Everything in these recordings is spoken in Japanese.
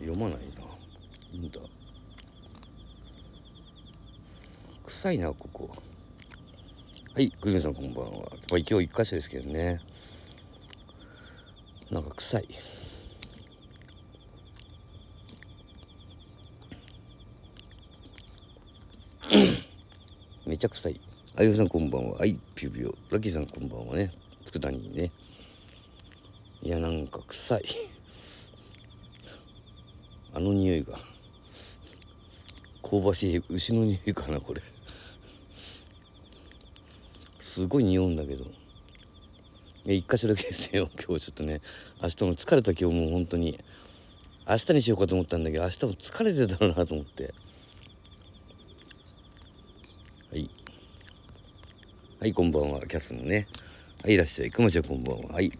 読まないななんだ臭いなここはいグミさんこんばんはまあ今日一箇所ですけどねなんか臭いめちゃ臭い。あゆさんこんばんは。はい、ぴゅぴゅ。ラッキーさんこんばんはね。佃煮ね。いや、なんか臭い。あの匂いが香ばしい牛の匂いかなこれすごい匂うんだけど一箇所だけですよ 今日ちょっとね明日も疲れた今日もう本当に明日にしようかと思ったんだけど明日も疲れてたろうなと思ってはいはいこんばんはキャスもねはいいらっしゃいくまちゃんこんばんははい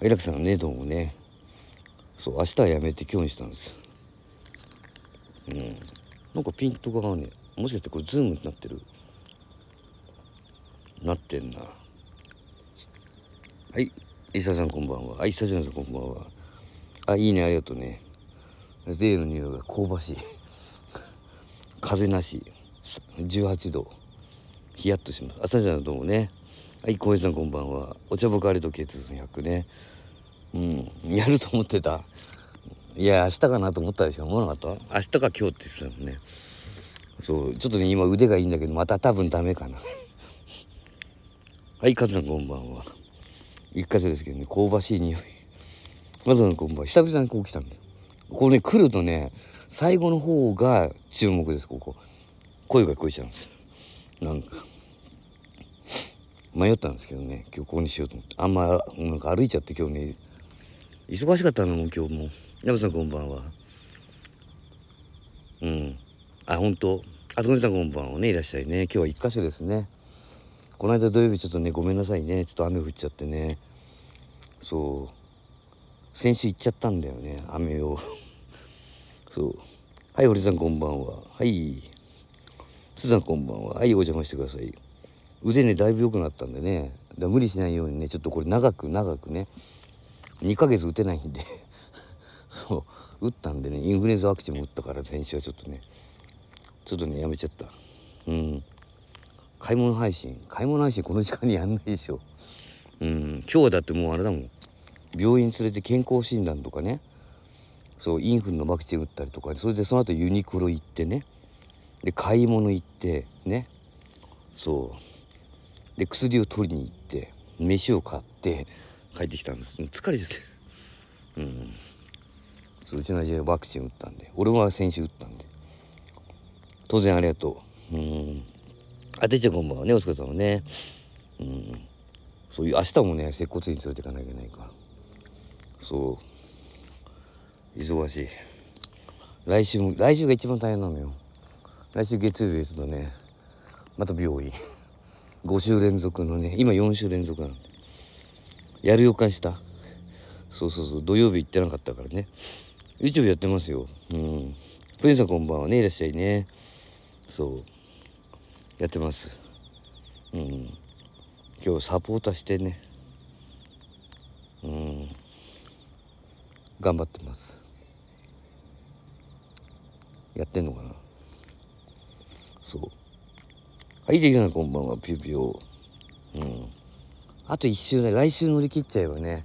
はい楽さんねどうもねそう明日はやめて今日にしたんですうんなんかピントがねもしかしてこれズームになってるなってんなはい伊ちさんこんばんはあ伊ちさんこんばんはあいいねありがとうねイの匂いが香ばしい 風なし18度ヒヤッとします朝じゃんどうもねはい浩平さんこんばんはお茶ぼかりと血圧100ねうん、やると思ってたいや明日かなと思ったでしょ思わなかった明日か今日って言ってたもんねそうちょっとね今腕がいいんだけどまた多分ダメかなはいカズさんこんばんは一箇所ですけどね香ばしい匂いカズさんこんばんは久々にこう来たんだよこれね来るとね最後の方が注目ですここ声が聞こえちゃうんですなんか迷ったんですけどね今日ここにしようと思ってあんまなんか歩いちゃって今日ね忙しかったのも今日も山さんこんばんはうんあ本当あとのりさんこんばんはねいらっしゃいね今日は1箇所ですねこの間土曜日ちょっとねごめんなさいねちょっと雨降っちゃってねそう先週行っちゃったんだよね雨を そうはい堀さんこんばんははいすさんこんばんははいお邪魔してください腕ねだいぶ良くなったんでね無理しないようにねちょっとこれ長く長くね2ヶ月打てないんで そう打ったんでねインフルエンザワクチンも打ったから先週はちょっとねちょっとねやめちゃったうん買い物配信買い物配信この時間にやんないでしょうん今日だってもうあれだもん病院連れて健康診断とかねそうインフルのワクチン打ったりとかそれでその後ユニクロ行ってねで買い物行ってねそうで薬を取りに行って飯を買って帰ってきたんです疲れちゃってうんうちの家ワクチン打ったんで俺は先週打ったんで当然ありがとううんあてちゃんこんばんはねお疲れ様ねうんそういう明日もね接骨院連れていかなきゃいけないからそう忙しい来週も来週が一番大変なのよ来週月曜日ですとねまた病院5週連続のね今4週連続なんでやる予感したそうそうそう土曜日行ってなかったからね YouTube やってますようんプリンさんこんばんはねいらっしゃいねそうやってますうん今日サポーターしてねうん頑張ってますやってんのかなそうはいできたなこんばんはピュぴようんあと1週ね来週乗り切っちゃえばね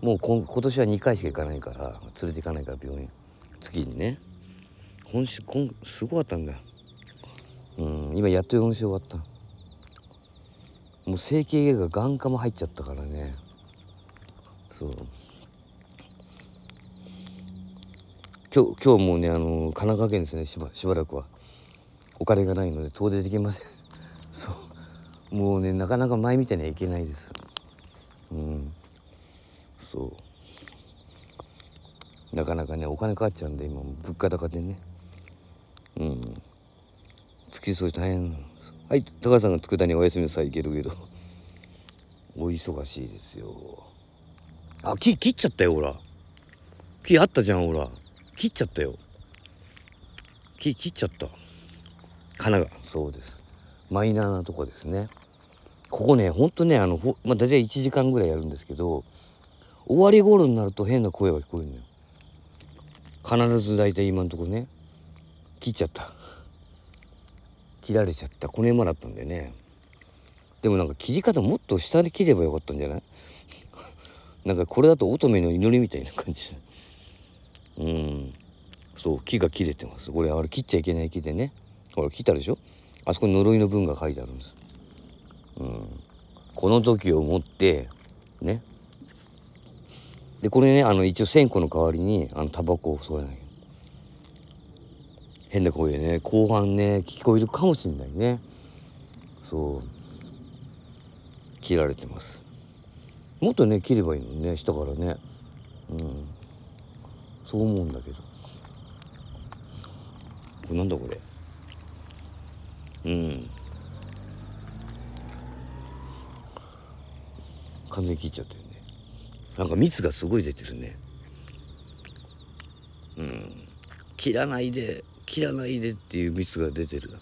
もう今今年は2回しか行かないから連れて行かないから病院月にね今週今すごかったんだようん今やっと4週終わったもう整形外科眼科も入っちゃったからねそう今日今日もうねあの神奈川県ですねしばしばらくはお金がないので遠出できませんそうもうねなかなか前みたいにはいけないですうんそうなかなかねお金かかっちゃうんで今物価高でねうん付き添い大変はい高橋さんが佃煮おやすみなさいけるけどお忙しいですよあ木切っちゃったよほら木あったじゃんほら切っちゃったよ木切っちゃった金がそうですマイナーなとこですねここねほんとねあのほ、まあ、大体1時間ぐらいやるんですけど終わり頃になると変な声が聞こえるのよ。必ず大体今んとこね切っちゃった切られちゃったこの山だったんだよねでもなんか切り方もっと下で切ればよかったんじゃない なんかこれだと乙女の祈りみたいな感じうんそう木が切れてますこれあれ切っちゃいけない木でねほら切ったでしょあそこに呪いの文が書いてあるんですうん、この時をもってねでこれねあの一応線香の代わりにあのタバコを添えない変な声でね後半ね聞こえるかもしんないねそう切られてますもっとね切ればいいのね下からねうんそう思うんだけどこれなんだこれうん完全に切っちゃってるねなんか蜜がすごい出てるねうん切らないで切らないでっていう蜜が出てる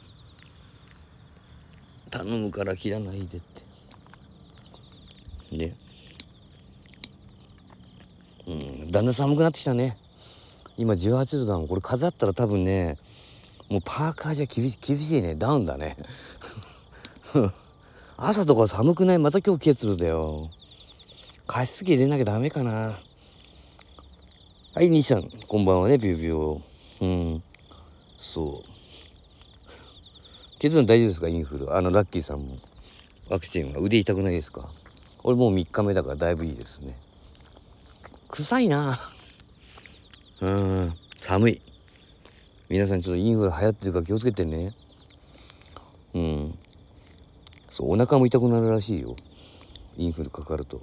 頼むから切らないでってねうんだんだん寒くなってきたね今18度だもんこれ飾ったら多分ねもうパーカーじゃ厳し厳しいねダウンだね 朝とか寒くないまた今日結露だよ加湿器入れなきゃダメかな。はい、西さん、こんばんはね、ビュービュー。うん。そう。結論大丈夫ですかインフル。あの、ラッキーさんも。ワクチンは腕痛くないですか俺もう3日目だからだいぶいいですね。臭いな うん、寒い。皆さんちょっとインフル流行ってるから気をつけてね。うん。そう、お腹も痛くなるらしいよ。インフルかかると。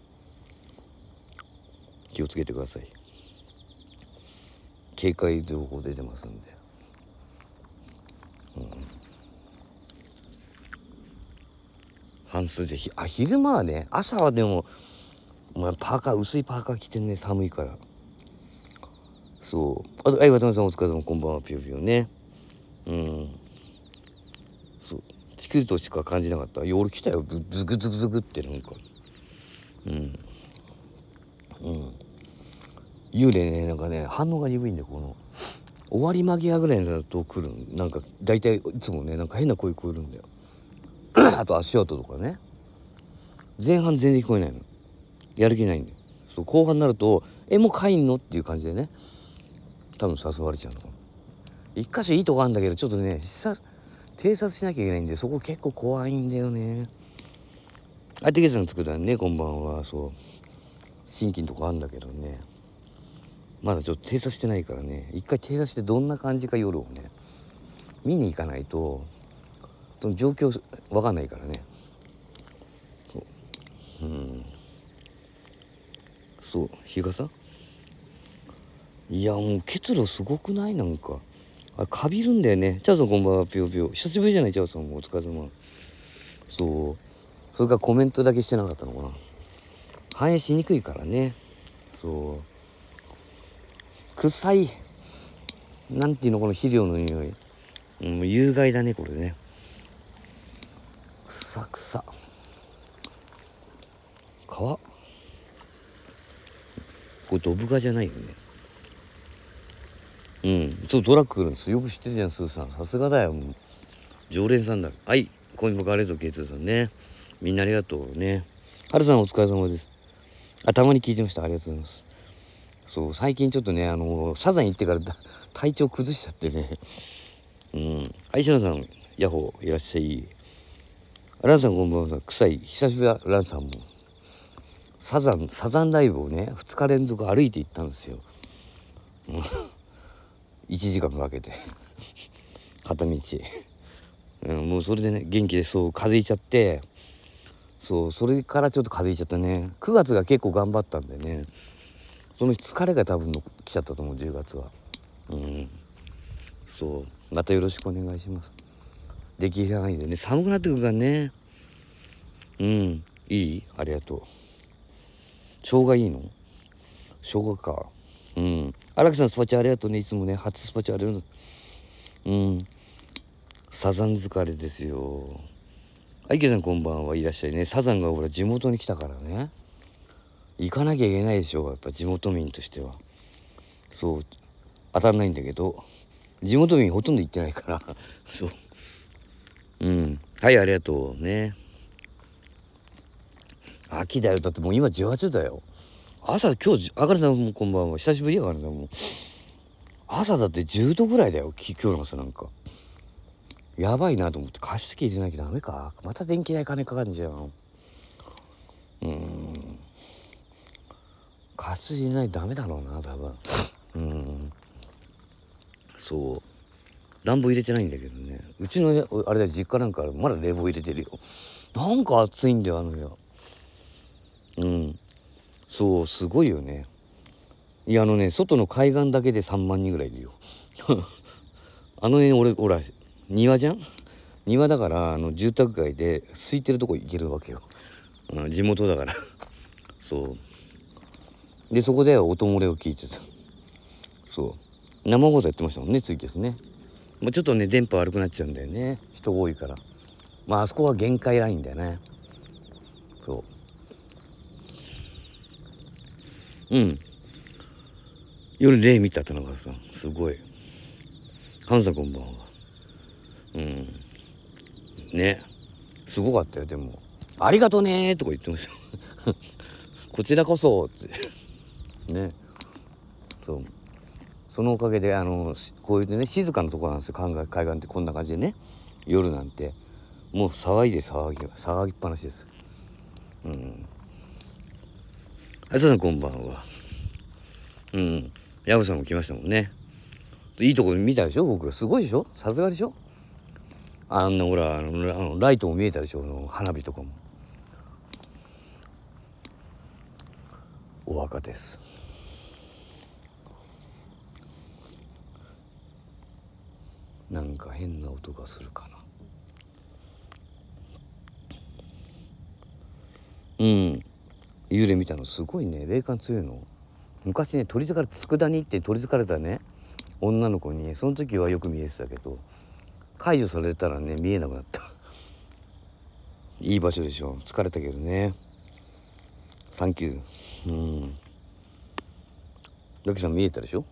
気をつけてください警戒情報出てますんで、うん、半数でひあ昼間はね朝はでも、お前パーカー薄いパーカー着てんね寒いからそうあとはい渡辺さんお疲れ様こんばんはぴよぴよねうんそう地球としか感じなかった夜来たよズグズグズグってなんかうんうん。幽霊ねなんかね反応が鈍いんでこの終わり間際ぐらいになると来るなんか大体いつもねなんか変な声聞こえるんだよ あと足音とかね前半全然聞こえないのやる気ないんでそう後半になると「えもう帰んの?」っていう感じでね多分誘われちゃうのかな一箇所いいとこあるんだけどちょっとね偵察しなきゃいけないんでそこ結構怖いんだよねあてけさんつくだねこんばんはそう心筋とかあんだけどねまだちょっと停車してないからね一回停車してどんな感じか夜をね見に行かないとその状況わかんないからねうんそう日傘いやもう結露すごくないなんかあかびるんだよねチャオソンこんばんはぴよぴよ久しぶりじゃないチャオソンもお疲れ様そうそれからコメントだけしてなかったのかな反映しにくいからねそう臭いなんていうのこの肥料の匂い、うん、有害だねこれね臭臭皮これドブガじゃないよねうんそうトラック来るんですよく知ってるじゃんスーさんさすがだよもう常連さんだはい今夜もガレード K2 さんねみんなありがとうねはるさんお疲れ様です頭に聞いてましたありがとうございますそう最近ちょっとねあのサザン行ってから 体調崩しちゃってねうん相島さんヤホーいらっしゃいランさんこんばんは臭い久しぶりだランさんもサザンサザンライブをね2日連続歩いて行ったんですよ、うん、1時間かけて片道うん、もうそれでね元気でそう風邪いちゃってそうそれからちょっと風邪ひいちゃったね9月が結構頑張ったんでねその疲れが多分の来ちゃったと思う10月はうんそうまたよろしくお願いしますできる範囲でね寒くなってくるからねうんいいありがとう生姜いいの生姜かうん荒木さんスパチャありがとうねいつもね初スパチャありがとううんサザン疲れですよはい、池さんこんばんはいらっしゃいね。サザンがほら地元に来たからね。行かなきゃいけないでしょう、やっぱ地元民としては。そう、当たんないんだけど、地元民ほとんど行ってないから、そう。うん。はい、ありがとう。ね。秋だよ。だってもう今18だよ。朝、今日、あかりさんもこんばんは。久しぶりや、からさもう。朝だって10度ぐらいだよ。今日の朝なんか。やばいなと思って加湿器入れなきゃダメかまた電気代金かかるじゃんうん加湿器入れないとダメだろうな多分うんそう暖房入れてないんだけどねうちのあれだ実家なんかまだ冷房入れてるよなんか暑いんだよあの部屋うんそうすごいよねいやあのね外の海岸だけで3万人ぐらいいるよ あの辺俺ほら庭じゃん庭だからあの住宅街で空いてるとこ行けるわけよ、うん、地元だから そうでそこで音漏れを聞いてたそう生放送やってましたもんねツイキャスねもうちょっとね電波悪くなっちゃうんだよね人多いからまああそこは限界ラインだよねそううん夜霊見た田中さんすごいハンさんこんばんはうんねすごかったよでも「ありがとね」とか言ってました こちらこそってねそうそのおかげであのこういうね静かなとこなんですよ海岸ってこんな感じでね夜なんてもう騒いで騒ぎ騒ぎっぱなしですうんあいさんこんばんはうん矢部さんも来ましたもんねいいとこ見たでしょ僕すごいでしょさすがでしょあのほらあのライトも見えたでしょの花火とかもお墓ですなんか変な音がするかなうん幽霊見たのすごいね霊感強いの昔ね鳥塚から佃煮って鳥塚れたね女の子にその時はよく見えてたけど解除されたらね見えなくなったいい場所でしょ疲れたけどねサンキューうんロキさん見えたでしょ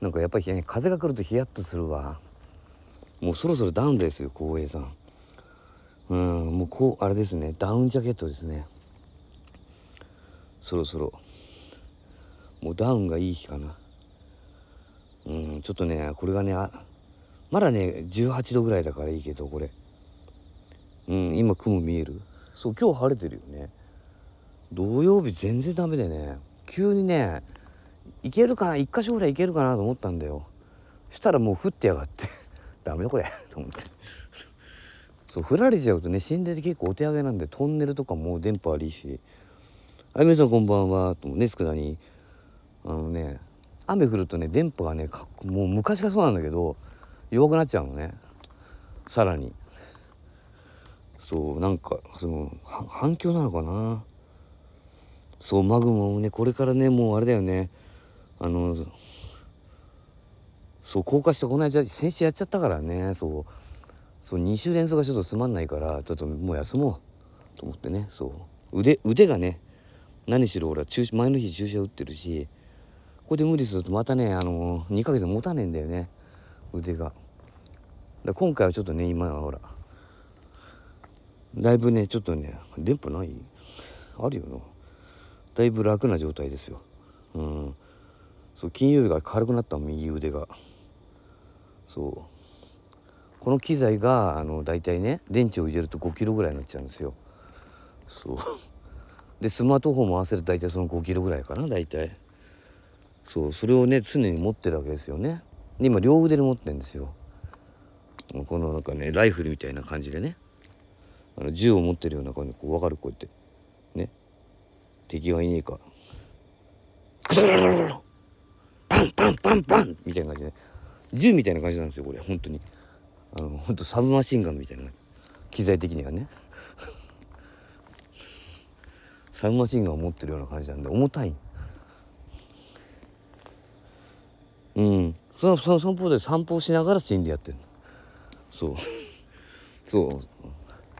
なんかやっぱり風が来るとヒヤッとするわもうそろそろダウンですよ浩平さんうんもうこうあれですねダウンジャケットですねそろそろもうダウンがいい日かなうんちょっとねこれがねあまだね18度ぐらいだからいいけどこれうん今雲見えるそう今日晴れてるよね土曜日全然ダメでね急にねいけるかな1箇所ぐらいいけるかなと思ったんだよしたらもう降ってやがって ダメだこれ と思ってそう降られちゃうとね神殿でて結構お手上げなんでトンネルとかも電波悪いし「あゆみさんこんばんは」とつね佃にあのね雨降るとね電波がねもう昔がそうなんだけど弱くなっちゃうのねさらにそうなんかその反響なのかなそうマグマもねこれからねもうあれだよねあのそう降下してこの間先週やっちゃったからねそうそう2週連続がちょっとつまんないからちょっともう休もうと思ってねそう腕腕がね何しろ俺は中前の日注射打ってるしこれで無理するとまたねあの2ヶ月持たねえんだよね腕がだ今回はちょっとね今ほらだいぶねちょっとね電波ないあるよなだいぶ楽な状態ですようんそう金曜日が軽くなった右腕がそうこの機材があの大体ね電池を入れると5キロぐらいになっちゃうんですよそうでスマートフォンも合わせると大体その5キロぐらいかな大体そうそれをね常に持ってるわけですよねで今両腕で持ってんですよこのなんかねライフルみたいな感じでねあの銃を持ってるような感じこう分かるこうやってね敵はいねえかパンパンパンパンみたいな感じで、ね、銃みたいな感じなんですよこれ本当にあの本当サブマシンガンみたいな機材的にはねサブマシンガンを持ってるような感じなんで重たいうんそのその散歩で散歩しながら心理やってるそう そう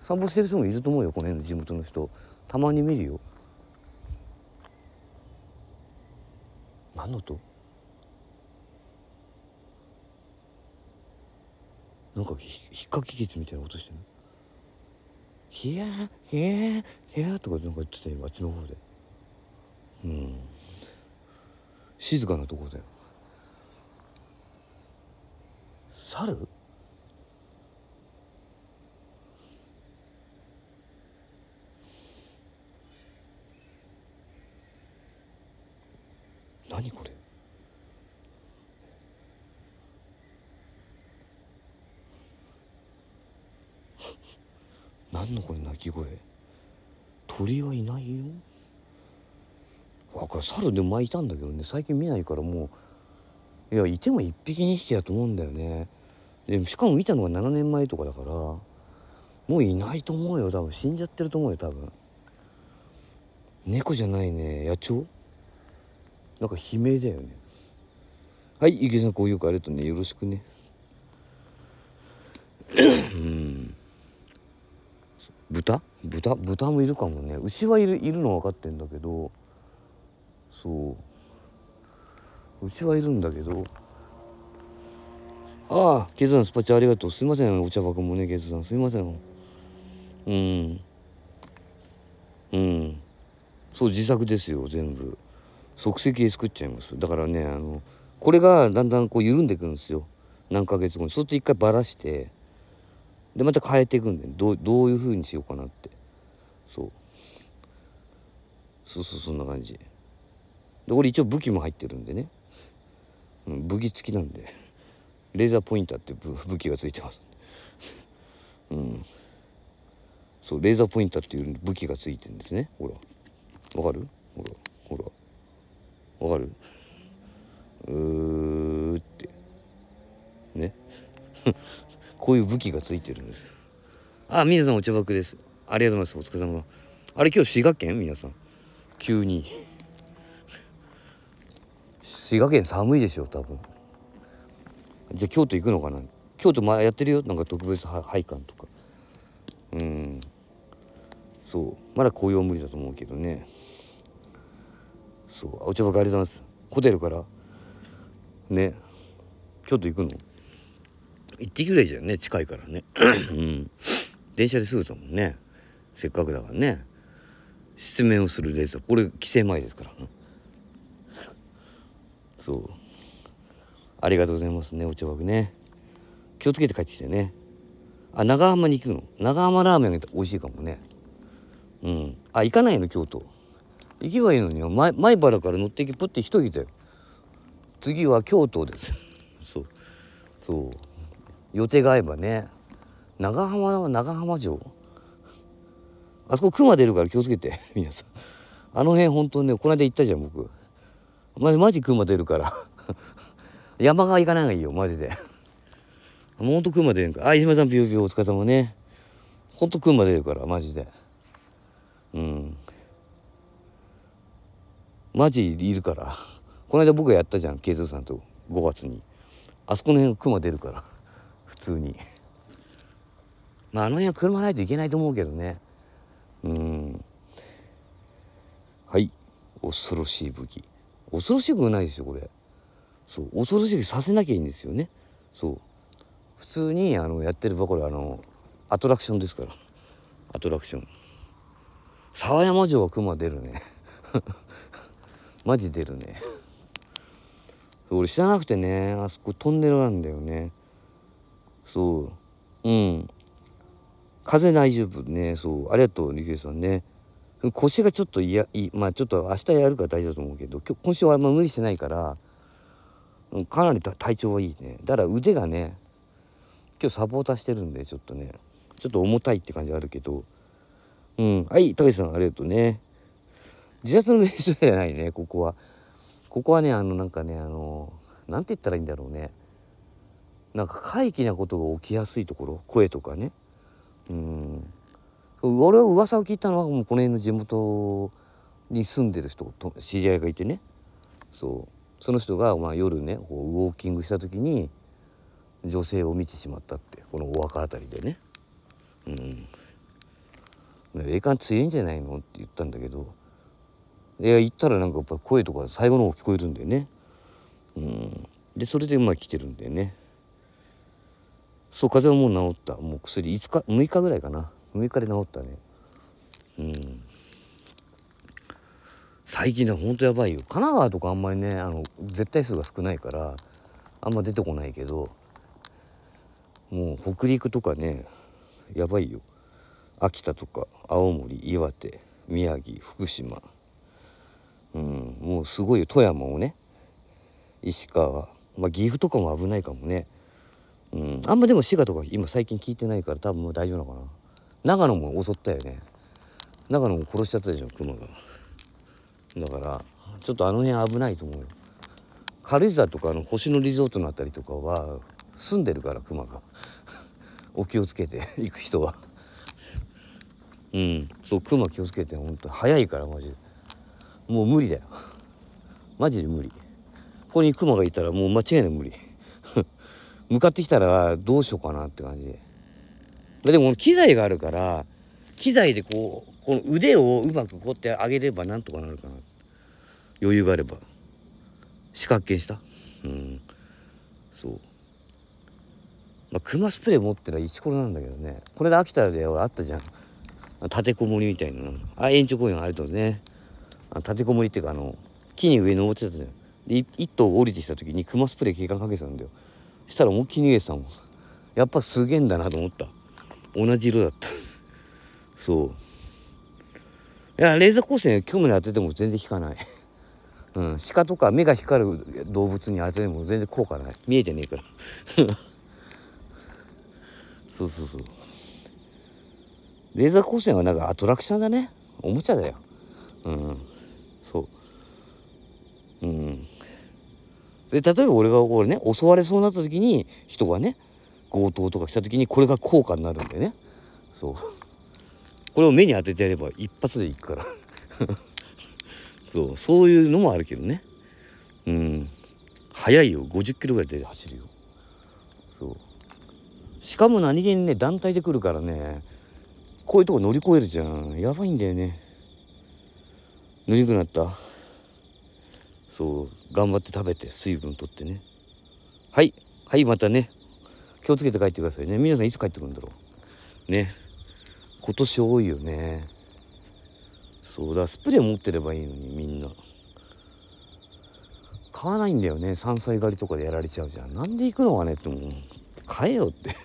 散歩してる人もいると思うよこの辺の地元の人たまに見るよ何の音なんかひっかき傷みたいな音してるヒヤーヒヤーヒヤーとかなんか言ってたよ街の方でうん静かなとこだよ猿何これ何のこれ鳴き声鳥はいないよあこれ猿で巻いたんだけどね最近見ないからもういやいても1匹2匹だと思うんだよねでしかも見たのが7年前とかだからもういないと思うよ多分死んじゃってると思うよ多分猫じゃないね野鳥なんか悲鳴だよねはい池さんこういうかあれとねよろしくねうん豚豚豚もいるかもね牛はいるいるの分かってんだけどそううちはいるんだけどああケズさんスパチャありがとうすいませんお茶箱もねケズさんすいませんうんうんそう自作ですよ全部即席で作っちゃいますだからねあのこれがだんだんこう緩んでいくんですよ何ヶ月後にそうすると一回バラしてでまた変えていくんでどうどういう風にしようかなってそうそうそうそんな感じで俺一応武器も入ってるんでね武器付きなんでレーザーポインターって武器が付いてます うんそうレーザーポインターっていう武器が付いてるんですねほらわかるほらほらわかるうーってね こういう武器が付いてるんですあ皆さんお茶爆ですありがとうございますお疲れ様あれ今日滋賀県皆さん急に滋賀県寒いでしょ多分じゃあ京都行くのかな京都前やってるよなんか特別配管とかうんそうまだ紅葉無理だと思うけどねそうお茶ばかありがとうございますホテルからね京都行くの行ってきぐらいじゃんね近いからねうん電車ですぐだもんねせっかくだからね失明をするレーザーこれ規制前ですから、ねそうありがとうございますねお茶枠ね気をつけて帰ってきてねあ長浜に行くの長浜ラーメンが美味しいかもねうんあ行かないの京都行けばいいのに前前原から乗って行きプって一人で次は京都です そうそう予定が合えばね長浜は長浜城あそこ熊出るから気をつけて皆さんあの辺本当ねこの間行ったじゃん僕マジマジ熊出るから 山側行かない方がいいよマジでほんとマ出るかあ、あじめさんピヨピヨお疲れ様ねほんとマ出るからマジでうんマジいるからこの間僕がやったじゃんイズさんと5月にあそこの辺マ出るから普通にまああの辺は車ないといけないと思うけどねうんはい恐ろしい武器恐ろしくないですよこれそう恐ろしくさせなきゃいいんですよねそう普通にあのやってればこれあのアトラクションですからアトラクション沢山城は熊出るね マジ出るね俺知らなくてねあそこトンネルなんだよねそううん風大丈夫ねそうありがとうリケイさんね腰がちょっといやいまあちょっと明日やるから大丈夫だと思うけど今日今週はあんま無理してないからかなり体調はいいねだから腕がね今日サポーターしてるんでちょっとねちょっと重たいって感じあるけどうんはいたけさんありがとうね自殺の練習じゃないねここはここはねあのなんかねあのなんて言ったらいいんだろうねなんか怪奇なことが起きやすいところ声とかねうん俺は噂を聞いたのはもうこの辺の地元に住んでる人と知り合いがいてねそうその人がまあ夜ねこうウォーキングした時に女性を見てしまったってこのお墓辺りでね。うん霊感強いんじゃないの?」って言ったんだけどいや行ったらなんかやっぱ声とか最後の方聞こえるんだよね。うん、でそれでまあ来てるんだよね。そう風邪はもう治ったもう薬5日6日ぐらいかな6日で治ったねうん最近ねほんとやばいよ神奈川とかあんまりねあの絶対数が少ないからあんま出てこないけどもう北陸とかねやばいよ秋田とか青森岩手宮城福島うんもうすごいよ富山をね石川、まあ、岐阜とかも危ないかもねうんあんまでも滋賀とか今最近聞いてないから多分もう大丈夫なのかな長野も襲ったよね長野も殺しちゃったでしょ熊がだからちょっとあの辺危ないと思うよ軽井沢とかの星野リゾートの辺りとかは住んでるから熊が お気をつけて 行く人はうんそう熊気をつけて本当早いからマジでもう無理だよ マジで無理ここに熊がいたらもう間違いない無理向かってきたらどうしようかなって感じででも機材があるから機材でこうこの腕をうまくこうやって上げればなんとかなるかな余裕があれば四角形したうんそうまあクマスプレー持ってイ一コロなんだけどねこれで秋田であったじゃん立てこもりみたいなあ延長公園あるとね立てこもりっていうかあの木に上登ってたじゃんで一頭降りてきた時にクマスプレー警官かけてたんだよしたら思いっきり逃げてたもんやっぱすげえんだなと思った同じ色だったそういやレーザー光線興味に当てても全然引かないうん、鹿とか目が光る動物に当てても全然効果ない見えてねえからそうそうそうレーザー光線はなんかアトラクションだねおもちゃだようんそううんで例えば俺が俺ね襲われそうになった時に人がね強盗とか来た時にこれが効果になるんでねそうこれを目に当ててやれば一発でいくから そうそういうのもあるけどねうん速いよ50キロぐらいで走るよそうしかも何気にね団体で来るからねこういうとこ乗り越えるじゃんやばいんだよねぬりくなったそう頑張って食べて水分とってねはいはいまたね気をつけて帰ってくださいね皆さんいつ帰ってくるんだろうね今年多いよねそうだスプレー持ってればいいのにみんな買わないんだよね山菜狩りとかでやられちゃうじゃんなんで行くのかねってもう買えよって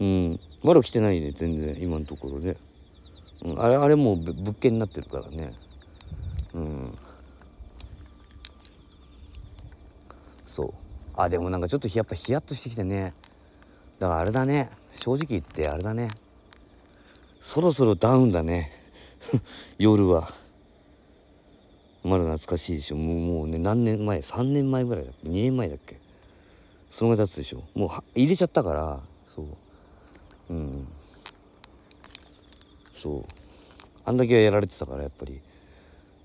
うん悪来てないね全然今のところで、うん、あれあれもう物件になってるからねうんそうあでもなんかちょっとやっぱヒヤッとしてきてねだからあれだね正直言ってあれだねそろそろダウンだね 夜はまだ懐かしいでしょもうもうね何年前3年前ぐらいだっけ2年前だっけそのぐらい経つでしょもう入れちゃったからそううんそうあんだけはやられてたからやっぱり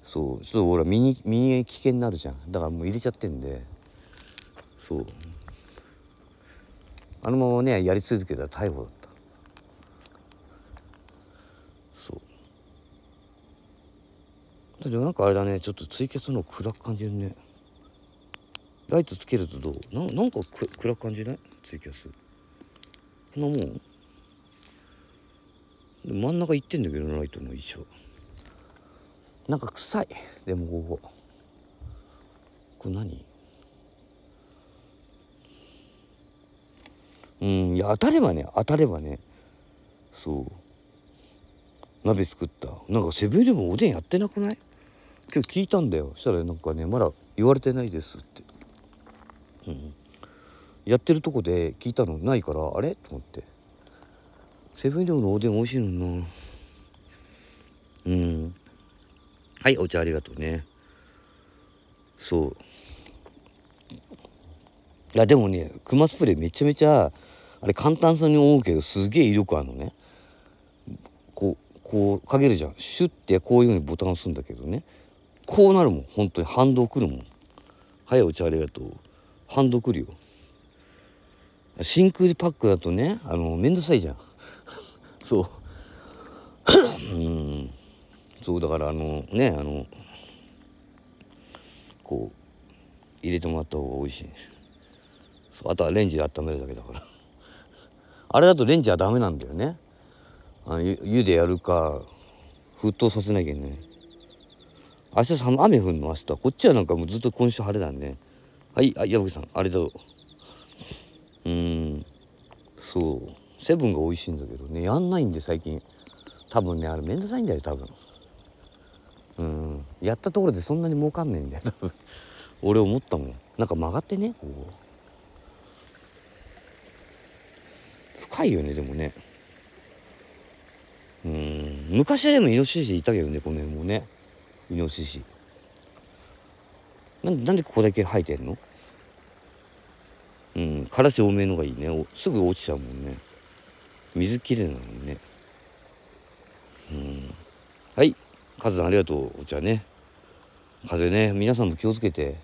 そうちょっと俺は身に身に危険になるじゃんだからもう入れちゃってんでそうあのままねやり続けたら逮捕だったそうでもなんかあれだねちょっと追血の暗く感じるねライトつけるとどうななんか暗く感じないツイキャスこんなもんで真ん中行ってんだけどライトの一緒なんか臭いでもこここれ何うんいや当たればね当たればねそう鍋作ったなんかセブンイレブンおでんやってなくない今日聞いたんだよしたらなんかねまだ言われてないですって、うん、やってるとこで聞いたのないからあれと思ってセブンイレブンのおでん美味しいのなうんはいお茶ありがとうねそういやでもねクマスプレーめちゃめちゃあれ簡単そうに思うけどすげえ威力あるのねこうこうかけるじゃんシュッてこういうふうにボタン押すんだけどねこうなるもん本当に反動くるもん早いうちありがとう反動くるよ真空パックだとねあの面倒くさいじゃん そううんそうだからあのねあのこう入れてもらった方が美味しいそうあとはレンジで温めるだけだからあれだとレンジはダメなんだよねあの湯でやるか沸騰させなきゃいけ明日寒雨降るの明日こっちはなんかもうずっと今週晴れだねはいあ矢吹さんあれだろううんそうセブンが美味しいんだけどねやんないんで最近多分ねあれめんどくさいんだよ多分うんやったところでそんなに儲かんねえんだよ多分俺思ったもんなんか曲がってねこういよねでもねうん昔はでもイノシシいたけどねこの辺もねイノシシなんなんでここだけ生えてんのうんカラス多めのがいいねすぐ落ちちゃうもんね水きれいなのにねうんはいカズさんありがとうお茶ね風ね皆さんも気をつけて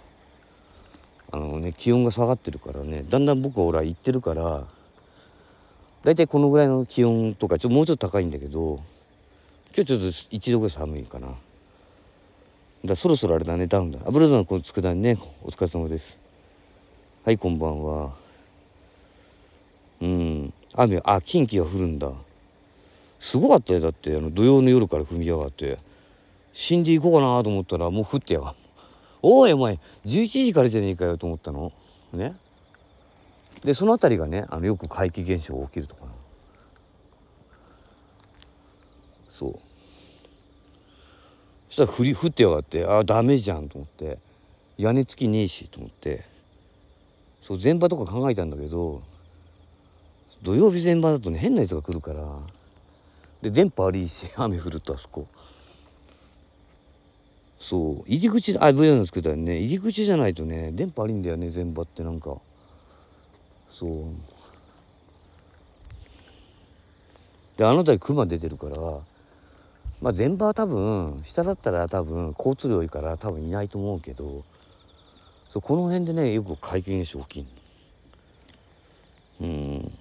あのね気温が下がってるからねだんだん僕はほら行ってるから大体このぐらいの気温とかちょもうちょっと高いんだけど今日ちょっと1度ぐらい寒いかなだそろそろあれだねダウンだ油のこの佃煮ねお疲れ様ですはいこんばんはうん雨あ近畿が降るんだすごかったよだってあの土曜の夜から踏みやがって死んでいこうかなと思ったらもう降ってやがおいお前11時からじゃねえかよと思ったのねでその辺りがねあのよく怪奇現象が起きるところそうそしたら降り降ってやがってああダメじゃんと思って屋根付きねえしと思ってそう前場とか考えたんだけど土曜日前場だとね変なやつが来るからで電波悪いし 雨降るとあそこそう入り口あブ r なんですけどね入り口じゃないとね電波悪いんだよね前場ってなんか。そうであの辺り熊出てるからまあ全場は多分下だったら多分交通量いいから多分いないと思うけどそうこの辺でねよく怪奇現象起きんうん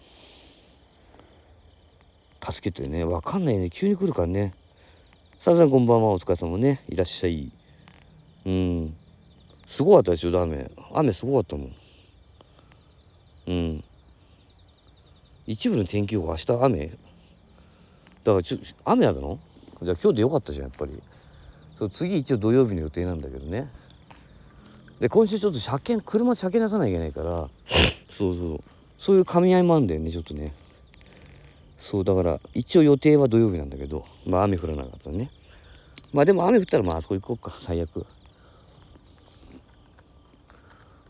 助けてね分かんないね急に来るからねさんさんこんばんはお疲れ様ねいらっしゃいうんすごかったでしょラーメ雨すごかったもんうん一部の天気予報明日雨だからちょ雨やるのじゃあ今日でよかったじゃんやっぱりそう次一応土曜日の予定なんだけどねで今週ちょっと車検車車検出さなきゃいけないからそうそうそういう噛み合いもあんだよねちょっとねそうだから一応予定は土曜日なんだけどまあ雨降らなかったねまあでも雨降ったらまああそこ行こうか最悪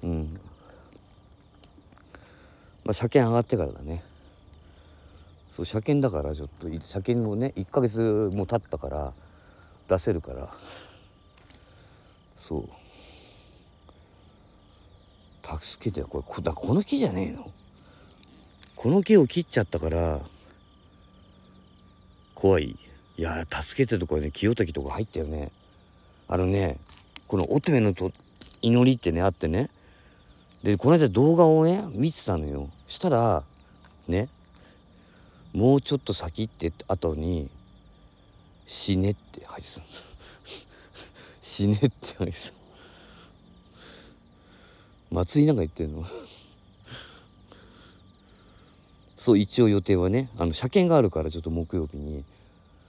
うんまあ、車検上がってからだねそう車検だからちょっと車検もね1ヶ月も経ったから出せるからそう助けてこれこだこの木じゃねえのこの木を切っちゃったから怖いいや助けてとかね清滝とか入ったよねあのねこの乙女のと祈りってねあってねでこの間動画をね見てたのよしたらねもうちょっと先って後に「死ね」って入ってたのす死ねって入ってた 松井なんか言ってんのそう一応予定はねあの車検があるからちょっと木曜日に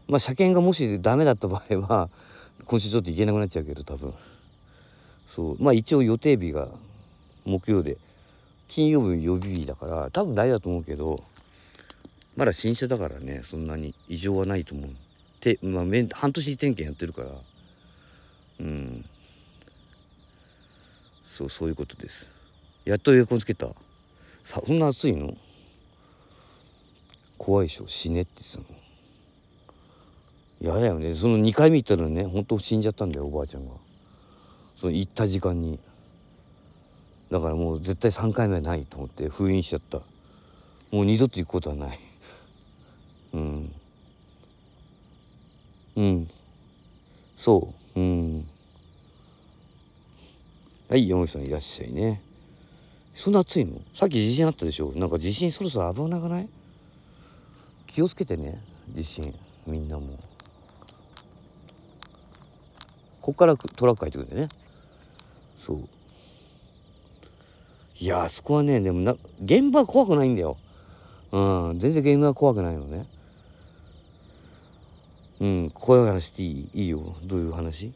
まあ車検がもしダメだった場合は今週ちょっと行けなくなっちゃうけど多分そうまあ一応予定日が木曜で金曜日予備日だから多分大だと思うけどまだ新車だからねそんなに異常はないと思うて、まあ、半年点検やってるからうんそうそういうことですやっとエアコンつけたさそんな暑いの怖いでしょ死ねってのやだよねその2回目行ったのねほんと死んじゃったんだよおばあちゃんがその行った時間にだからもう絶対3回目はないと思って封印しちゃったもう二度と行くことはないうんうんそううんはい山口さんいらっしゃいねそんな暑いのさっき地震あったでしょなんか地震そろそろ危なくない気をつけてね地震みんなもこっからトラック入ってくるんでねそういやあそこはねでもな現場怖くないんだようん全然現場怖くないのねうん怖い話っていいいいよどういう話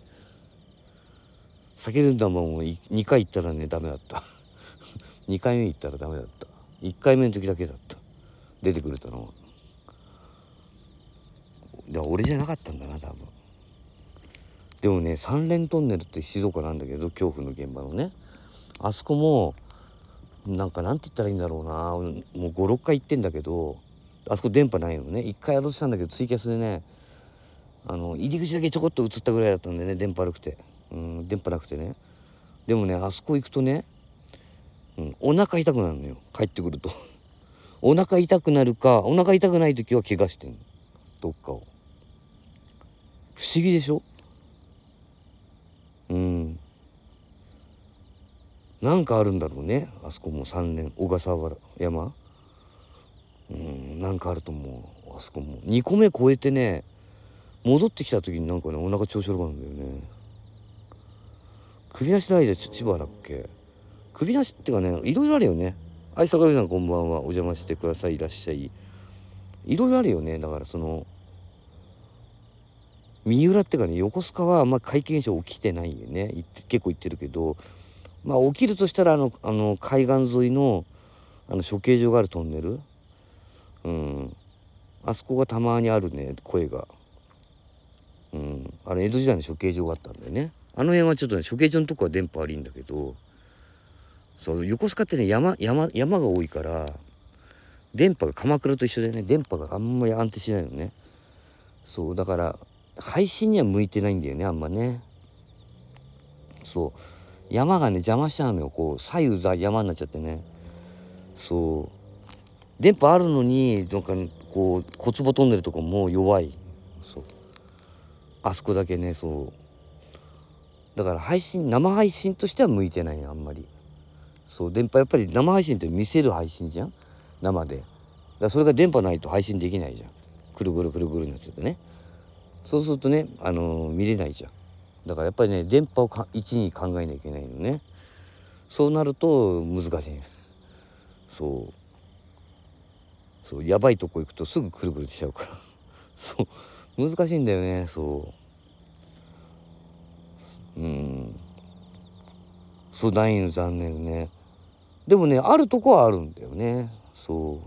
酒飲んだまま2回行ったらねダメだった2 回目行ったらダメだった1回目の時だけだった出てくれたのはで俺じゃなかったんだな多分でもね三連トンネルって静岡なんだけど恐怖の現場のねあそこもなんかなんて言ったらいいんだろうなもう56回行ってんだけどあそこ電波ないのね1回やろうとしたんだけどツイキャスでねあの入り口だけちょこっと映ったぐらいだったんでね電波悪くてうん電波なくてねでもねあそこ行くとね、うん、お腹痛くなるのよ帰ってくると お腹痛くなるかお腹痛くない時は怪我してんのどっかを不思議でしょうんなんかあるんだろうねあそこも3連小笠原山うんなんかあると思うあそこも2個目超えてね戻ってきた時になんかねお腹調子悪くなるんだよね首なしないで千葉だっけ首なしっていうかねいろいろあるよねはい坂上さんこんばんはお邪魔してくださいいらっしゃいいろいろあるよねだからその三浦っていうかね横須賀はあんま会勤賞起きてないよね結構行ってるけどまあ起きるとしたらあのあの海岸沿いのあの処刑場があるトンネルうんあそこがたまにあるね声がうんあれ江戸時代の処刑場があったんだよねあの辺はちょっとね処刑場のとこは電波悪いんだけどそう横須賀ってね山山山が多いから電波が鎌倉と一緒でね電波があんまり安定しないのねそうだから配信には向いてないんだよねあんまねそう山がね邪魔しちゃうのよこう左右ざ山になっちゃってねそう電波あるのになんかこう小坪トンネルとかも弱いそうあそこだけねそうだから配信生配信としては向いてないあんまりそう電波やっぱり生配信って見せる配信じゃん生でだからそれが電波ないと配信できないじゃんくるぐるくるぐるになっちゃってねそうするとねあのー、見れないじゃんだからやっぱりね電波をか一に考えなきゃいけないのねそうなると難しいそうそうやばいとこ行くとすぐくるくるしちゃうからそう難しいんだよねそううんそうないの残念ねでもねあるとこはあるんだよねそ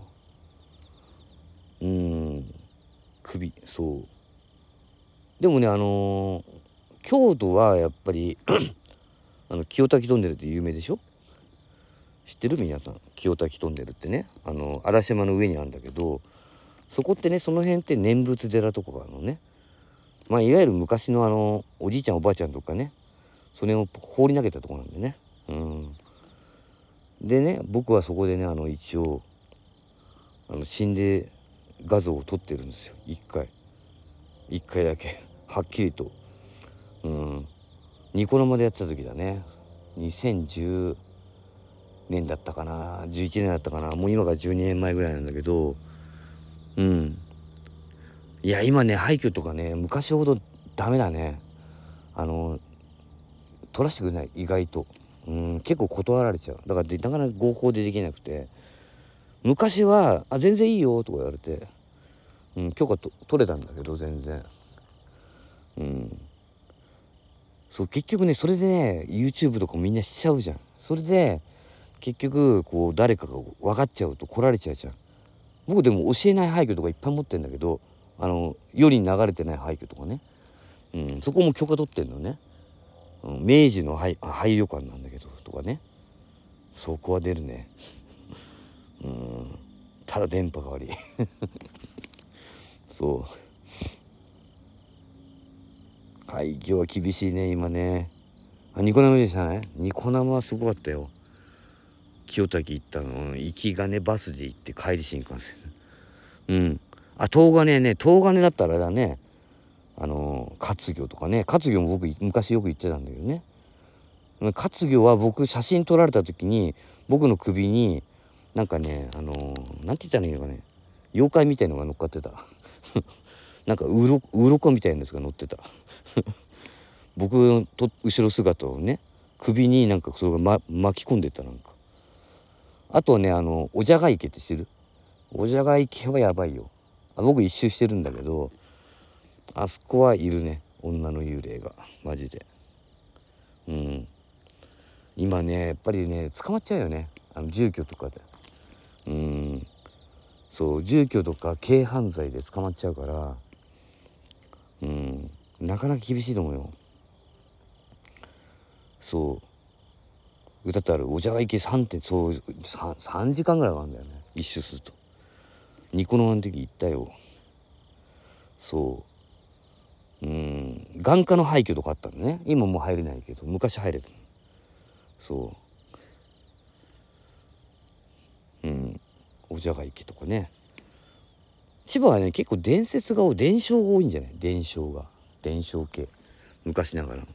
ううん首そうでもねあのー京都はやっぱり あの清滝トンネルって有名でしょ知ってる皆さん清滝トンネルってねあの嵐山の上にあるんだけどそこってねその辺って念仏寺とかのねまあいわゆる昔のあのおじいちゃんおばあちゃんとかねそれを放り投げたとこなんでねうんでね僕はそこでねあの一応あの心霊画像を撮ってるんですよ一回一回だけはっきりと。うんニコ生でやってた時だね2010年だったかな11年だったかなもう今から12年前ぐらいなんだけどうんいや今ね廃墟とかね昔ほどダメだねあの取らせてくれない意外とうん結構断られちゃうだからなかなか合法でできなくて昔は「あ全然いいよ」とか言われて、うん、許可と取れたんだけど全然うんそう結局ねそれでね YouTube とかみんなしちゃうじゃんそれで結局こう誰かが分かっちゃうと来られちゃうじゃん僕でも教えない廃墟とかいっぱい持ってんだけどあの世に流れてない廃墟とかね、うん、そこも許可取ってんのね、うん、明治の廃廃旅館なんだけどとかねそこは出るねうんただ電波が悪い そう日業厳しいね今ねあニコ生でしたねニコ生はすごかったよ清滝行ったの行き金バスで行って帰り新幹線うんあ東金ね東金だったらあれだねあの活魚とかね活魚も僕昔よく行ってたんだけどね活魚は僕写真撮られた時に僕の首になんかねあのなんて言ったらいいのかね妖怪みたいのが乗っかってた なんかうろうろこみたいなやつが乗ってた 僕のと後ろ姿をね首になんかそれが、ま、巻き込んでたなんかあとねあのおじゃが池って知るおじゃが池はやばいよあ僕一周してるんだけどあそこはいるね女の幽霊がマジでうん今ねやっぱりね捕まっちゃうよねあの住居とかでうんそう住居とか軽犯罪で捕まっちゃうからうんなかなか厳しいと思うよそう歌ってあるおじゃら池3点そう 3, 3時間ぐらいかかるんだよね一周するとニコ生の時行ったよそううん眼科の廃墟とかあったのね今もう入れないけど昔入れたのそううんおじゃが池とかね千葉はね結構伝説が多い伝承が多いんじゃない伝承が伝承系昔ながらの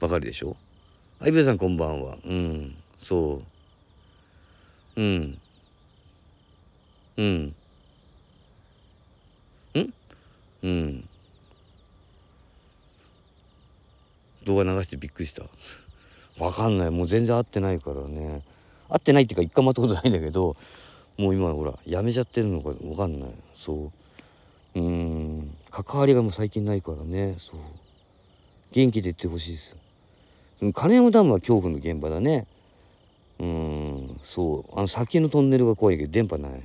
ばかりでしょ相部べさんこんばんはうんそううんうんうんうん動画流してびっくりしたわかんないもう全然会ってないからね会ってないっていうか一回も会ったことないんだけどもう今ほらやめちゃってるのかわかんないそううん関わりがもう最近ないからねそう元気で言ってほしいです金山ダムは恐怖の現場だねうんそうあの先のトンネルが怖いけど電波ない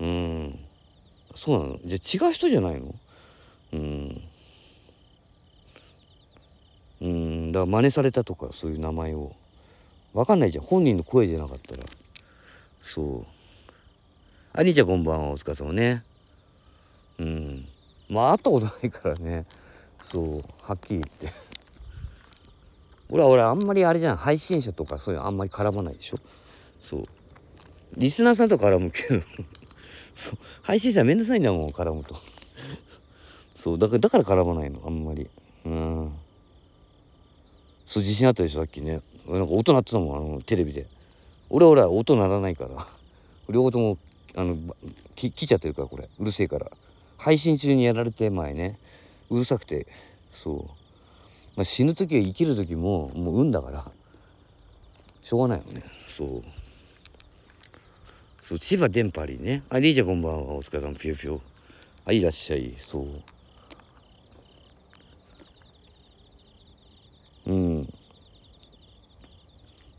うんそうなのじゃあ違う人じゃないのうんうんだから真似されたとかそういう名前を分かんないじゃん本人の声じゃなかったらそうあ兄ちゃんこんばんはお疲れ様ねうんまあ会ったことないからねそうはっきり言って俺は俺あんまりあれじゃん配信者とかそういうあんまり絡まないでしょそうリスナーさんと絡むけどそう配信者めんどくさいんだもん絡むとそうだからだから絡まないのあんまりうんそう自信あったでしょさっきねなんか音鳴ってたもんあのテレビで俺俺は音鳴らないから両方ともあのき切っちゃってるからこれうるせえから配信中にやられて前ねうるさくてそう、まあ、死ぬ時は生きる時ももう運だからしょうがないよねそうそう千葉電波リーねあリーちゃんこんばんはお疲れさんぴよぴよあいらっしゃいそううん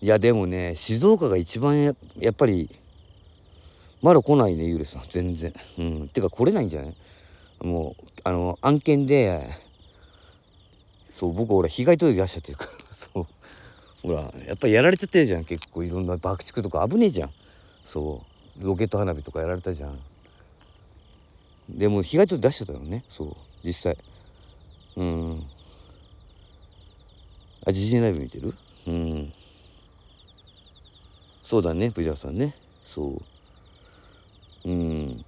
いやでもね静岡が一番ややっぱりまだ来ないねゆうれさん全然うんてか来れないんじゃないもうあの案件でそう僕ほら被害届出しちゃってるから そうほらやっぱりやられちゃってるじゃん結構いろんな爆竹とか危ねえじゃんそうロケット花火とかやられたじゃんでも被害届出しちゃったのねそう実際うんあ自信ライブ見てるうんそうだね藤原さんねそううん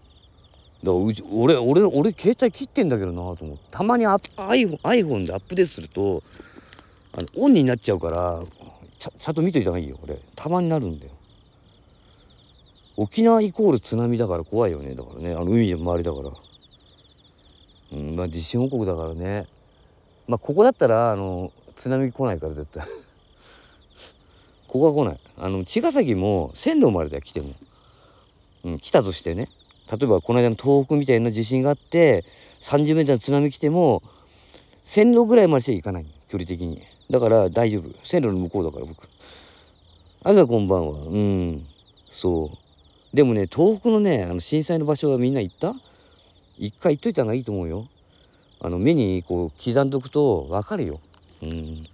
だからうち俺俺俺携帯切ってんだけどなと思ってたまにア iPhone, iPhone でアップデートするとあのオンになっちゃうからちゃちゃんと見といた方がいいよ俺たまになるんだよ沖縄イコール津波だから怖いよねだからねあの海の周りだからうんまあ地震王国だからねまあここだったらあの津波来ないから絶対 ここは来ないあの茅ヶ崎も線路まで来ても、うん、来たとしてね例えばこの間の東北みたいな地震があって30メートルの津波来ても線路ぐらいまでしか行かない距離的にだから大丈夫線路の向こうだから僕あざこんばんはうんそうでもね東北のねあの震災の場所はみんな行った一回行っといた方がいいと思うよあの目にこう刻んどくと分かるようん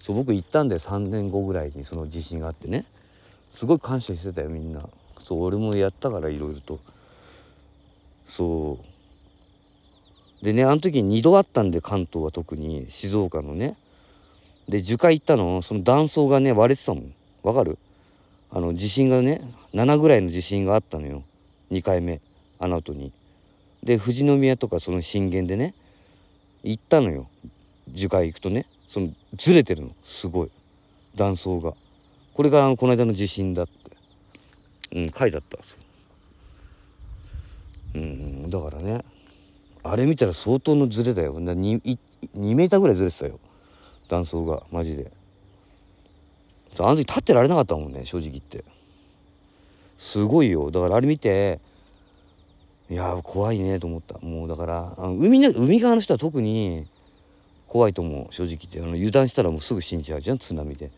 そう僕行ったんで3年後ぐらいにその地震があってねすごい感謝してたよみんなそう俺もやったからいろいろとそうでねあの時2度あったんで関東は特に静岡のねで樹海行ったのその断層がね割れてたもんわかるあの地震がね7ぐらいの地震があったのよ2回目あの後にで富士宮とかその震源でね行ったのよ樹海行くとねそのずれてるのすごい断層がこれがこの間の地震だって、うん、書いてあったそううんだからねあれ見たら相当のズレだよ 2, 2メーターぐらいずれてたよ断層がマジであの時立ってられなかったもんね正直言ってすごいよだからあれ見ていや怖いねと思ったもうだから海の海側の人は特に怖いと思う正直言ってあの油断したらもうすぐ死んじゃうじゃん津波で。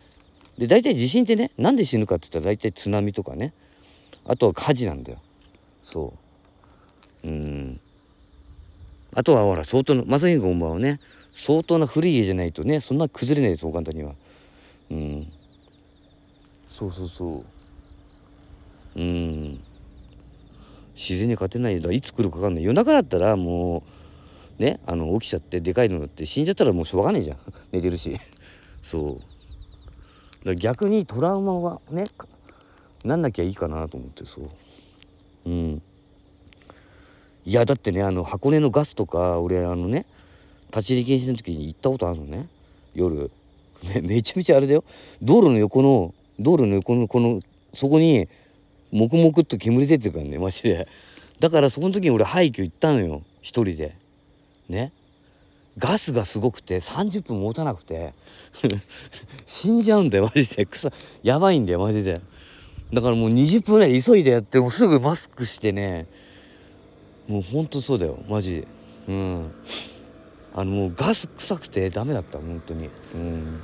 で大体地震ってねなんで死ぬかって言ったら大体津波とかねあとは火事なんだよそううんあとはほら相当のまさにこんばんはね相当な古い家じゃないとねそんな崩れないですそう簡単にはうんそうそうそううん自然に勝てないだいつ来るか分かんない夜中だったらもうねあの起きちゃってでかいのだって死んじゃったらもうしょうがないじゃん 寝てるしそう逆にトラウマはねなんなきゃいいかなと思ってそううんいやだってねあの箱根のガスとか俺あのね立ち入り禁止の時に行ったことあるのね夜め めちゃめちゃあれだよ道路の横の道路の横のこのそこに黙々と煙出てるからねマジでだからその時に俺廃墟行ったのよ一人でねガスがすごくて30分持たなくて 死んじゃうんだよマジで草やばいんだよマジでだからもう20分ぐらい急いでやってもうすぐマスクしてねもうほんとそうだよマジうんあのもうガス臭くてダメだった本当にうん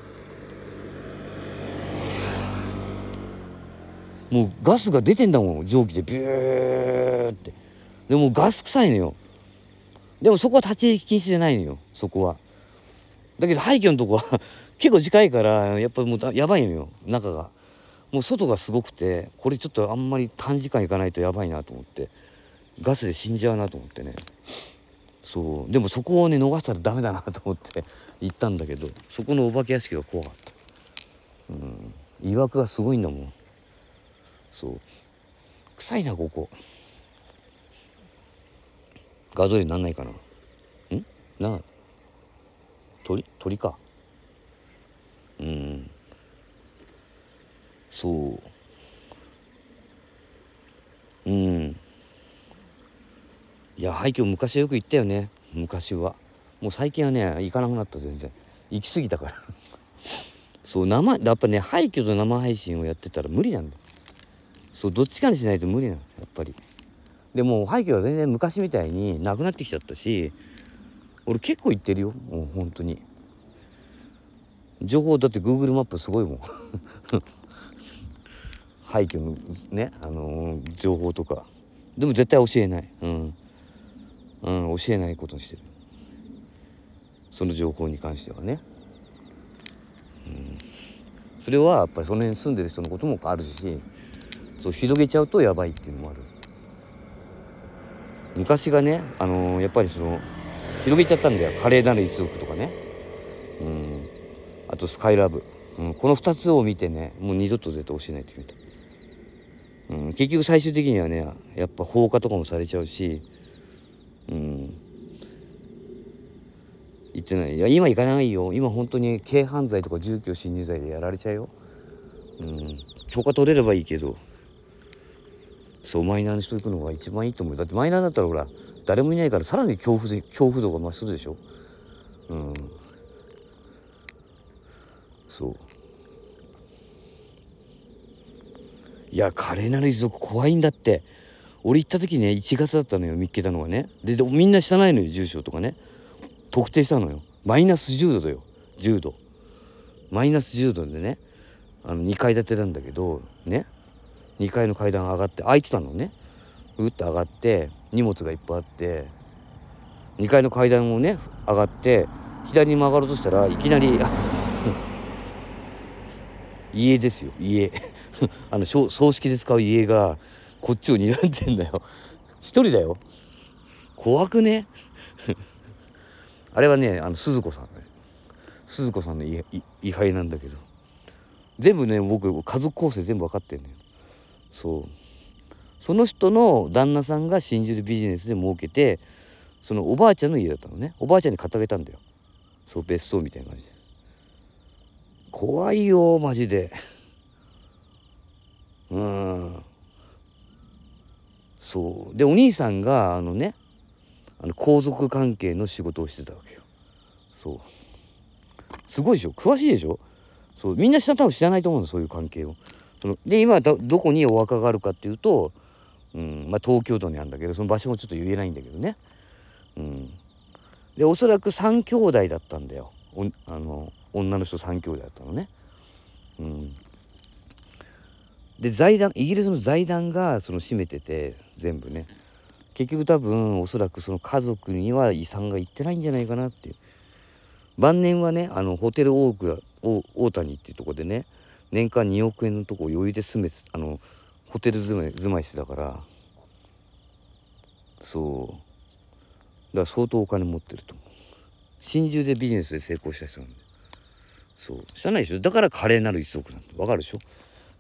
もうガスが出てんだもん蒸気でビューってでもガス臭いのよでもそこは立ち入り禁止じゃないのよそこはだけど廃墟のとこは結構近いからやっぱもうやばいのよ中がもう外がすごくてこれちょっとあんまり短時間行かないとやばいなと思って。ガスで死んじゃうなと思ってねそうでもそこをね逃したらダメだなと思って行ったんだけどそこのお化け屋敷が怖かったうんいわくがすごいんだもんそう臭いなここガドリなんないかなんな鳥鳥かうんそううんいや廃墟昔よく行ったよね昔はもう最近はね行かなくなった全然行き過ぎたから そう生やっぱね廃墟と生配信をやってたら無理なんだそうどっちかにしないと無理なのやっぱりでも廃墟は全然昔みたいになくなってきちゃったし俺結構行ってるよもう本当に情報だって Google マップすごいもん 廃墟のねあのー、情報とかでも絶対教えないうんうん、教えないことにしてるその情報に関してはね、うん、それはやっぱりその辺住んでる人のこともあるしそう広げちゃうとやばいっていうのもある昔がね、あのー、やっぱりその広げちゃったんだよ華麗なる一族とかね、うん、あとスカイラブ、うん、この2つを見てねもう二度と絶対教えないって決めた、うん、結局最終的にはねやっぱ放火とかもされちゃうしうん行ってないいや今行かないよ今本当に軽犯罪とか住居侵入罪でやられちゃうようん許可取れればいいけどそうマイナーにし行くのが一番いいと思うだってマイナーだったらほら誰もいないからさらに恐怖恐怖度が増するでしょうんそういや華麗なる遺族怖いんだって俺行った時ね1月だったのよ見っけたのがねでみんな知らないのよ住所とかね特定したのよマイナス10度だよ10度マイナス10度でねあの2階建てなんだけどね2階の階段上がって開いてたのねうっと上がって荷物がいっぱいあって2階の階段をね上がって左に曲がろうとしたらいきなり 家ですよ家 あの葬式で使う家がこっちを睨んでんだよ一人だよ怖くねあれはねあの鈴子さんね鈴子さんの位牌なんだけど全部ね僕家族構成全部分かってんのよそうその人の旦那さんが信じるビジネスで儲けてそのおばあちゃんの家だったのねおばあちゃんに掲げたんだよそう別荘みたいな感じで怖いよマジでうんそうでお兄さんがあのねあの皇族関係の仕事をしてたわけよそうすごいでしょ詳しいでしょそうみんな多分知らないと思うのそういう関係をそので今どこにお墓があるかっていうと、うんまあ、東京都にあるんだけどその場所もちょっと言えないんだけどねうんでおそらく3兄弟だったんだよあの女の人3兄弟だったのねうんで財団イギリスの財団がその占めてて全部ね結局多分おそらくその家族には遺産がいってないんじゃないかなっていう晩年はねあのホテル大倉大谷っていうとこでね年間2億円のとこを余裕で住めあのホテル住まい住まいしてたからそうだから相当お金持ってると思うでビジネスで成功した人なんでそう知らないでしょだから華麗なる一族なんてわかるでしょ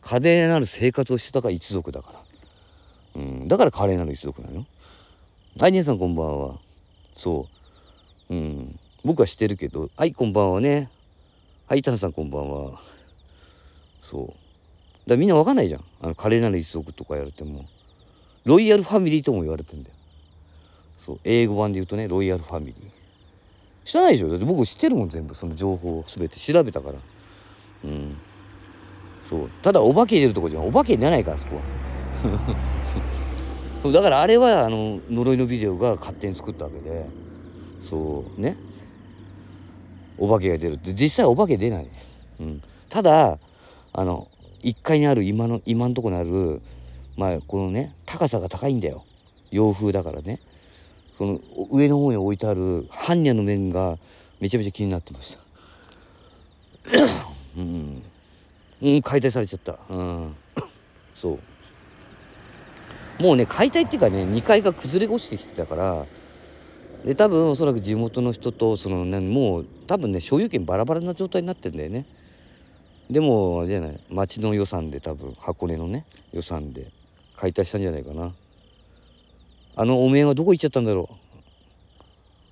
華麗なる生活をしてたか一族だから、うん、だから華麗なる一族なのはい姉さんこんばんはそう、うん、僕はしてるけどはいこんばんはねはいタ野さんこんばんはそうだみんなわかんないじゃんあの華麗なる一族とかやれてもロイヤルファミリーとも言われてんだよそう英語版で言うとねロイヤルファミリー知らないでしょだって僕知ってるもん全部その情報を全て調べたからうんそうただお化け出るとこじゃんお化け出ないからあそこは そうだからあれはあの呪いのビデオが勝手に作ったわけでそうねお化けが出るって実際お化け出ない、うん、ただあの1階にある今の今んとこにあるまあこのね高さが高いんだよ洋風だからねその上の方に置いてある般若の面がめちゃめちゃ気になってました うんうん、解体されちゃった。うん。そう。もうね、解体っていうかね、2階が崩れ落ちてきてたから、で、多分おそらく地元の人と、そのね、もう多分ね、所有権バラバラな状態になってんだよね。でも、あれじゃない、町の予算で多分、箱根のね、予算で解体したんじゃないかな。あのお面はどこ行っちゃったんだろ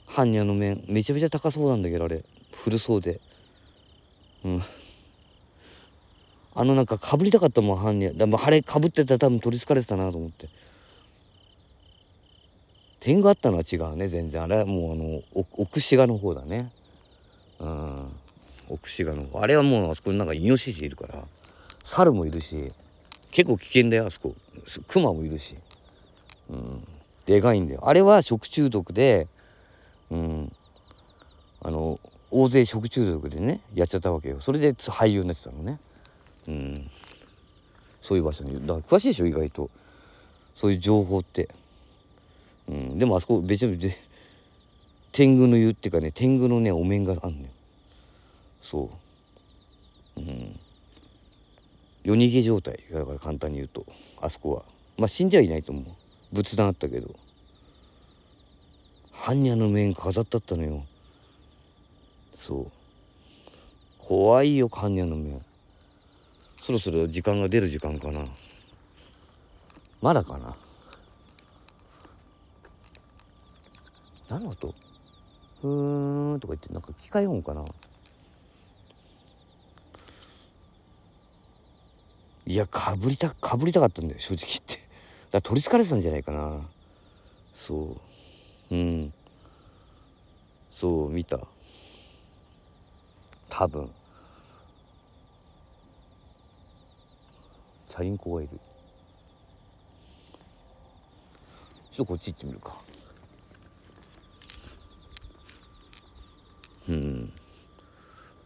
う。般若の面、めちゃめちゃ高そうなんだけど、あれ。古そうで。うん。あのなんかかぶりたかったもん犯人も晴れかぶってたら多分取りつかれてたなと思って天狗あったのは違うね全然あれはもうあの奥志賀の方だねうん奥志賀の方あれはもうあそこになんかイノシシいるから猿もいるし結構危険だよあそこクマもいるしうんでかいんだよあれは食中毒でうんあの大勢食中毒でねやっちゃったわけよそれで俳優になってたのねうんそういう場所にだから詳しいでしょ意外とそういう情報って、うん、でもあそこ別に天狗の湯っていうかね天狗のねお面があんの、よそううん夜逃げ状態だから簡単に言うとあそこはまあ死んじゃいないと思う仏壇あったけど般若の面飾ったったのよそう怖いよ般若の面そろそろ時間が出る時間かなまだかな何の音ふーんとか言ってなんか機械音かないやかぶりたかぶりたかったんだよ正直言ってだ取りつかれてたんじゃないかなそううんそう見た多分チャリンコがいるちょっとこっち行ってみるかうん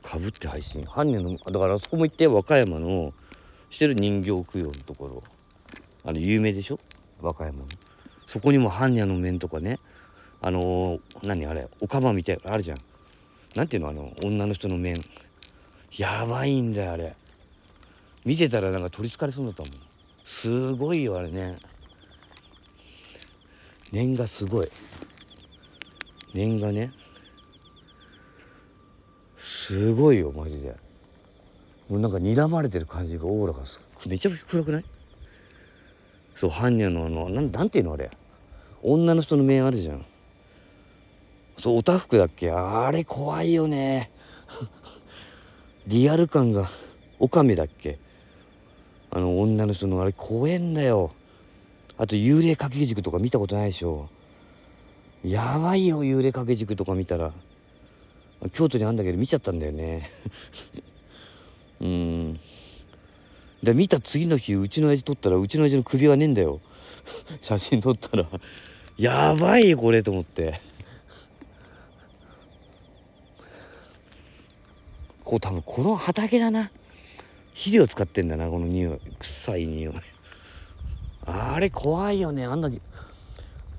かぶって配信犯人のだからあそこも行って和歌山のしてる人形供養のところあの有名でしょ和歌山のそこにも般若の面とかねあのー、何あれおかまみたいあるじゃんなんていうのあの女の人の面やばいんだよあれ見てたらなんか取りつかれそうだったもんすごいよあれね念がすごい念がねすごいよマジでもうなんか睨まれてる感じがオーラがすめちゃくちゃ暗くないそう般若のあのなんなんていうのあれ女の人の面あるじゃんそうおたふくだっけあれ怖いよねリアル感がオカメだっけあの女の人のあれ怖えんだよあと幽霊掛け軸とか見たことないでしょやばいよ幽霊掛け軸とか見たら京都にあんだけど見ちゃったんだよね うんで見た次の日うちの親父撮ったらうちの親父の首はねえんだよ 写真撮ったらやばいこれと思ってこう多分この畑だな肥料使ってんだなこの匂い臭い匂いあれ怖いよねあんだけ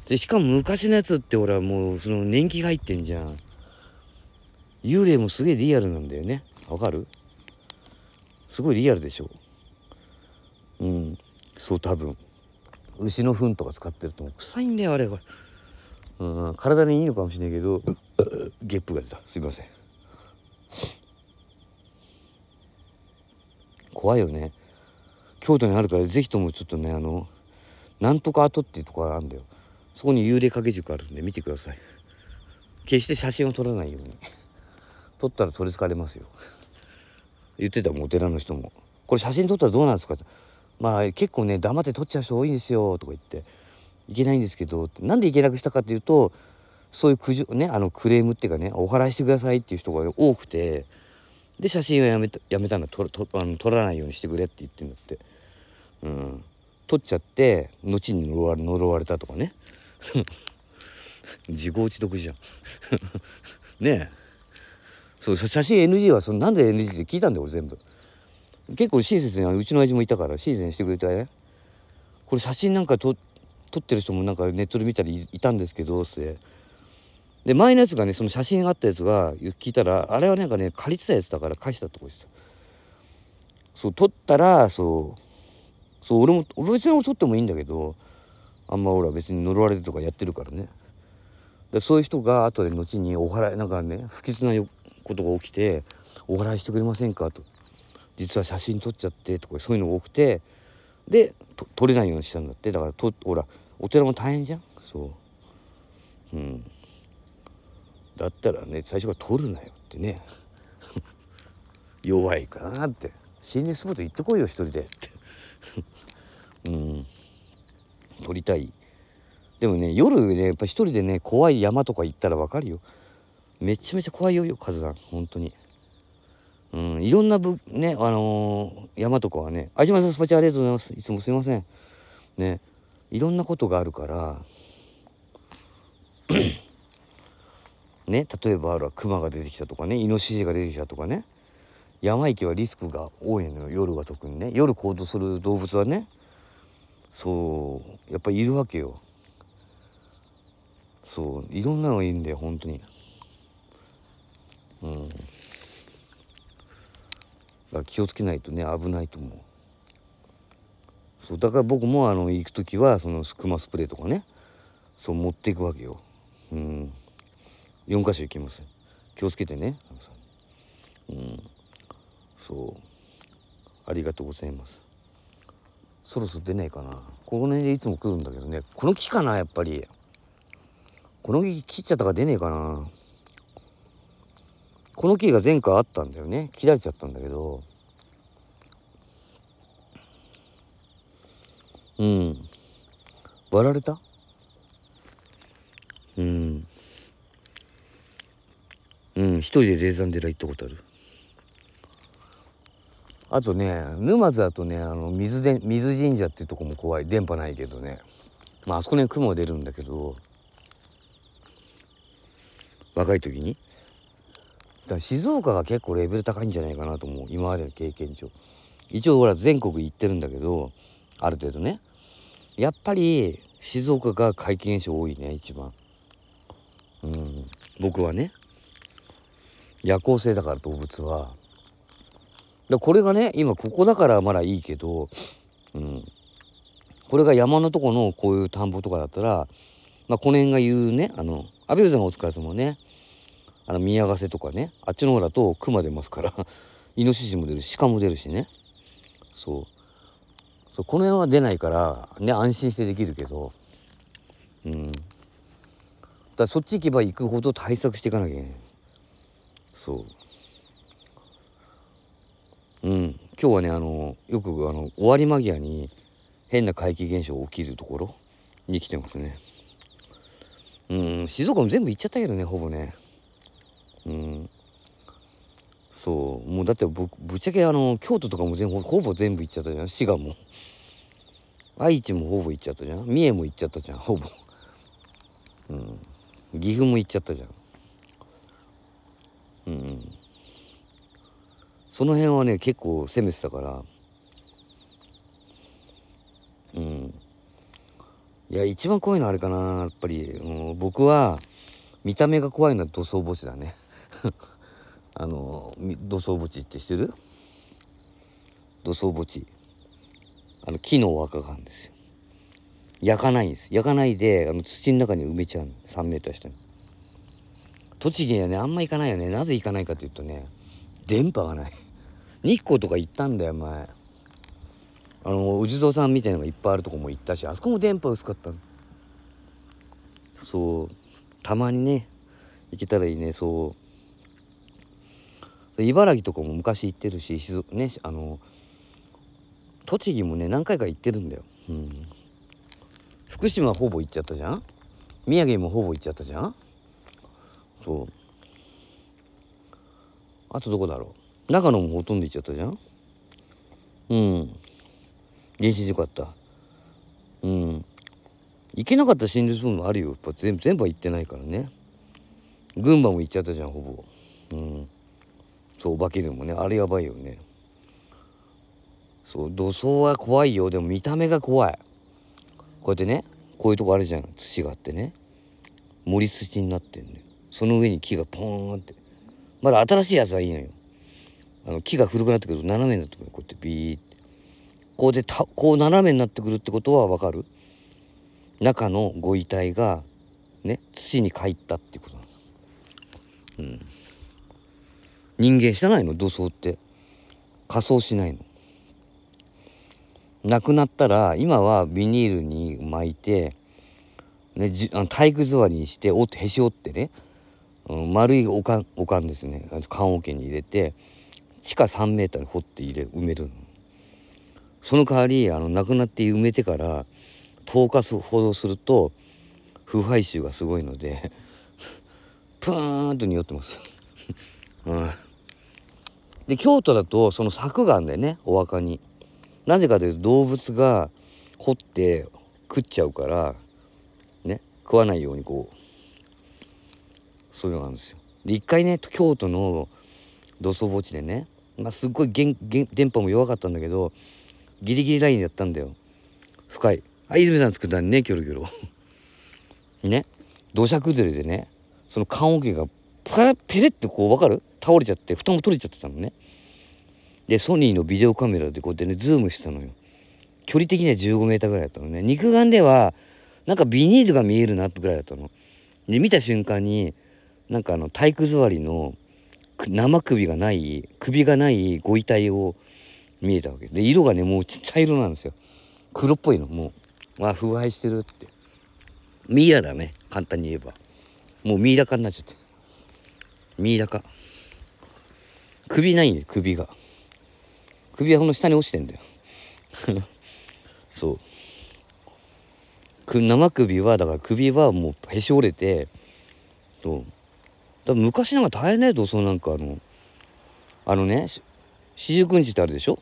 でしかも昔のやつって俺はもうその年季が入ってんじゃん幽霊もすげえリアルなんだよねわかるすごいリアルでしょうんそう多分牛の糞とか使ってるともう臭いんだよあれこれうん体にいいのかもしれないけどゲップが出たすいません怖いよね京都にあるから是非ともちょっとねあのなんとか跡っていうところがあるんだよそこに幽霊掛け塾あるんで見てください決して写真を撮らないように撮ったら取りつかれますよ言ってたもんお寺の人も「これ写真撮ったらどうなんですか?」ってまあ結構ね黙って撮っちゃう人多いんですよ」とか言って「いけないんですけど」なんでいけなくしたかっていうとそういう苦情ねあのクレームっていうかねお払いしてくださいっていう人が、多くてで写真をやめたやめたのだ撮撮あの撮らないようにしてくれって言ってんだって、うん、撮っちゃって後に呪わ呪われたとかね 自業自得じゃん ねえそう写真 NG はそのなんで NG って聞いたんだよ全部結構親切にうちの親父もいたから親切にしてくれたねこれ写真なんか撮撮ってる人もなんかネットで見たりいたんですけどってで前のやつがねその写真あったやつが聞いたらあれはなんかね借りてたやつだから返したとこですそう撮ったらそうそう俺も俺別に俺撮ってもいいんだけどあんま俺は別に呪われてとかやってるからねでそういう人が後で後にお払いなんかね不吉なことが起きて「お払いしてくれませんか?」と「実は写真撮っちゃって」とかそういうのが多くてで撮れないようにしたんだってだからとほらお寺も大変じゃんそううん。だったらね最初から取るなよってね 弱いかなって心霊スポット行ってこいよ一人でって うん撮りたいでもね夜ねやっぱ一人でね怖い山とか行ったらわかるよめちゃめちゃ怖いよ火山本当にうんいろんなぶねあのー、山とかはね相島さんスパチャありがとうございますいつもすいませんねいろんなことがあるからね例えばあるはクマが出てきたとかねイノシシが出てきたとかね山行きはリスクが多いのよ夜は特にね夜行動する動物はねそうやっぱりいるわけよそういろんなのがいいんだよ本当にうんだから気をつけないとね危ないと思うそうだから僕もあの行く時はそのクマスプレーとかねそう持っていくわけようん4箇所行きます気をつけてねあのさうんそうありがとうございますそろそろ出ないかなこの辺でいつも来るんだけどねこの木かなやっぱりこの木切っちゃったから出ねえかなこの木が前回あったんだよね切られちゃったんだけどうん割られたうんうん一人で霊山寺行ったことあるあとね沼津だとねあの水で水神社っていうとこも怖い電波ないけどねまああそこね雲出るんだけど若い時にだ静岡が結構レベル高いんじゃないかなと思う今までの経験上一応ほら全国行ってるんだけどある程度ねやっぱり静岡が怪奇現象多いね一番うん僕はね夜行性だから動物は。でこれがね今ここだからまだいいけど、うん、これが山のとこのこういう田んぼとかだったら、まあ、この辺が言うねあの阿部さんがお疲れ様ねあの宮ヶ瀬とかねあっちの方だと熊出ますから イノシシも出るし鹿も出るしねそうそうこの辺は出ないからね安心してできるけどうんだそっち行けば行くほど対策していかなきゃいけない。そううん今日はねあのよくあの終わり間際に変な怪奇現象起きるところに来てますねうん静岡も全部行っちゃったけどねほぼねうんそうもうだってぶぶっちゃけあの京都とかも全ほぼ全部行っちゃったじゃん滋賀も愛知もほぼ行っちゃったじゃん三重も行っちゃったじゃんほぼ、うん、岐阜も行っちゃったじゃんうん、その辺はね結構攻めてたからうんいや一番怖いのはあれかなやっぱり、うん、僕は見た目が怖いのは土葬墓地だね あの土葬墓地って知ってる土葬墓地あの木のお墓があるんですよ焼かないんです焼かないであの土の中に埋めちゃうの3メートル下に。栃木にはねあんま行かないよねなぜ行かないかというとね電波がない 日光とか行ったんだよ前あのお地蔵さんみたいのがいっぱいあるとこも行ったしあそこも電波薄かったそうたまにね行けたらいいねそう茨城とかも昔行ってるしねあの栃木もね何回か行ってるんだよ、うん、福島ほぼ行っちゃったじゃん宮城もほぼ行っちゃったじゃんそうあとどこだろう中野もほとんど行っちゃったじゃんうん原始でよかったうん行けなかった新ルスプーンもあるよやっぱ全部は行ってないからね群馬も行っちゃったじゃんほぼうんそうお化けでもねあれやばいよねそう土葬は怖いよでも見た目が怖いこうやってねこういうとこあるじゃん土があってね盛り土になってんねその上に木がポーンってまだ新しいやつはいいのよあの木が古くなってくると斜めになってくるこうやってビーってこうでたこう斜めになってくるってことはわかる中のご遺体がね土に帰ったってことなんです、うん、人間してないの土葬って仮装しないの亡くなったら今はビニールに巻いて、ね、じあの体育座りにしておってへし折ってねうん、丸いおかんおかんですね棺桶に入れて地下3メートルに掘って入れ埋めるその代わりあの亡くなって埋めてから10日ほどすると腐敗臭がすごいのでプーンと匂ってますうん、で京都だとその柵があんだよねお墓に。なぜかというと動物が掘って食っちゃうからね食わないようにこうそういうのがあるんですよ。で一回ね京都の土葬墓地でね、まあ、すっごい電波も弱かったんだけどギリギリラインだやったんだよ。深い。あ泉さん作ったねキョロキョロ。ね土砂崩れでねその棺桶がパラペレってこう分かる倒れちゃって蓋も取れちゃってたのね。でソニーのビデオカメラでこうやってねズームしてたのよ。距離的には 15m ぐらいだったのね肉眼ではなんかビニールが見えるなってぐらいだったの。で見た瞬間になんかあの体育座りの生首がない首がないご遺体を見えたわけで色がねもう茶色なんですよ黒っぽいのもうあ腐敗してるってミイラだね簡単に言えばもうミイラ化になっちゃってミイラ化首ないんだよ首が首はこの下に落ちてんだよ そう生首はだから首はもうへし折れてそう昔なんか大変だよとそのなんかあのあのね四十九日ってあるでしょ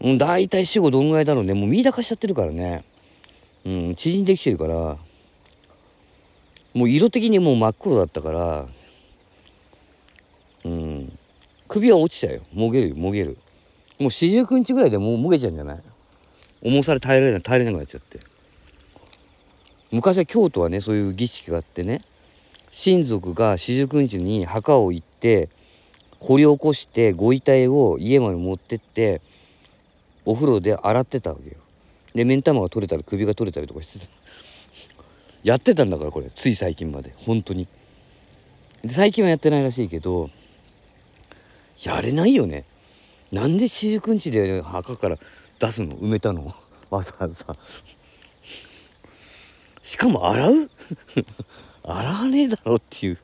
うん、大体死後どんぐらいだろうね。もう見だかしちゃってるからね。うん、縮んできてるから。もう色的にもう真っ黒だったから。うん。首は落ちちゃうよ。もげるよ、もげる。もう四十九日ぐらいでもうもげちゃうんじゃない重さで耐えられない、耐えれなくなっちゃって。昔は京都はね、そういう儀式があってね。親族が四十九日に墓を行って掘り起こしてご遺体を家まで持ってってお風呂で洗ってたわけよで目ん玉が取れたら首が取れたりとかしてたやってたんだからこれつい最近まで本当にで最近はやってないらしいけどやれないよねなんで四十九日で墓から出すの埋めたのわざわざしかも洗う洗わねえだろっていう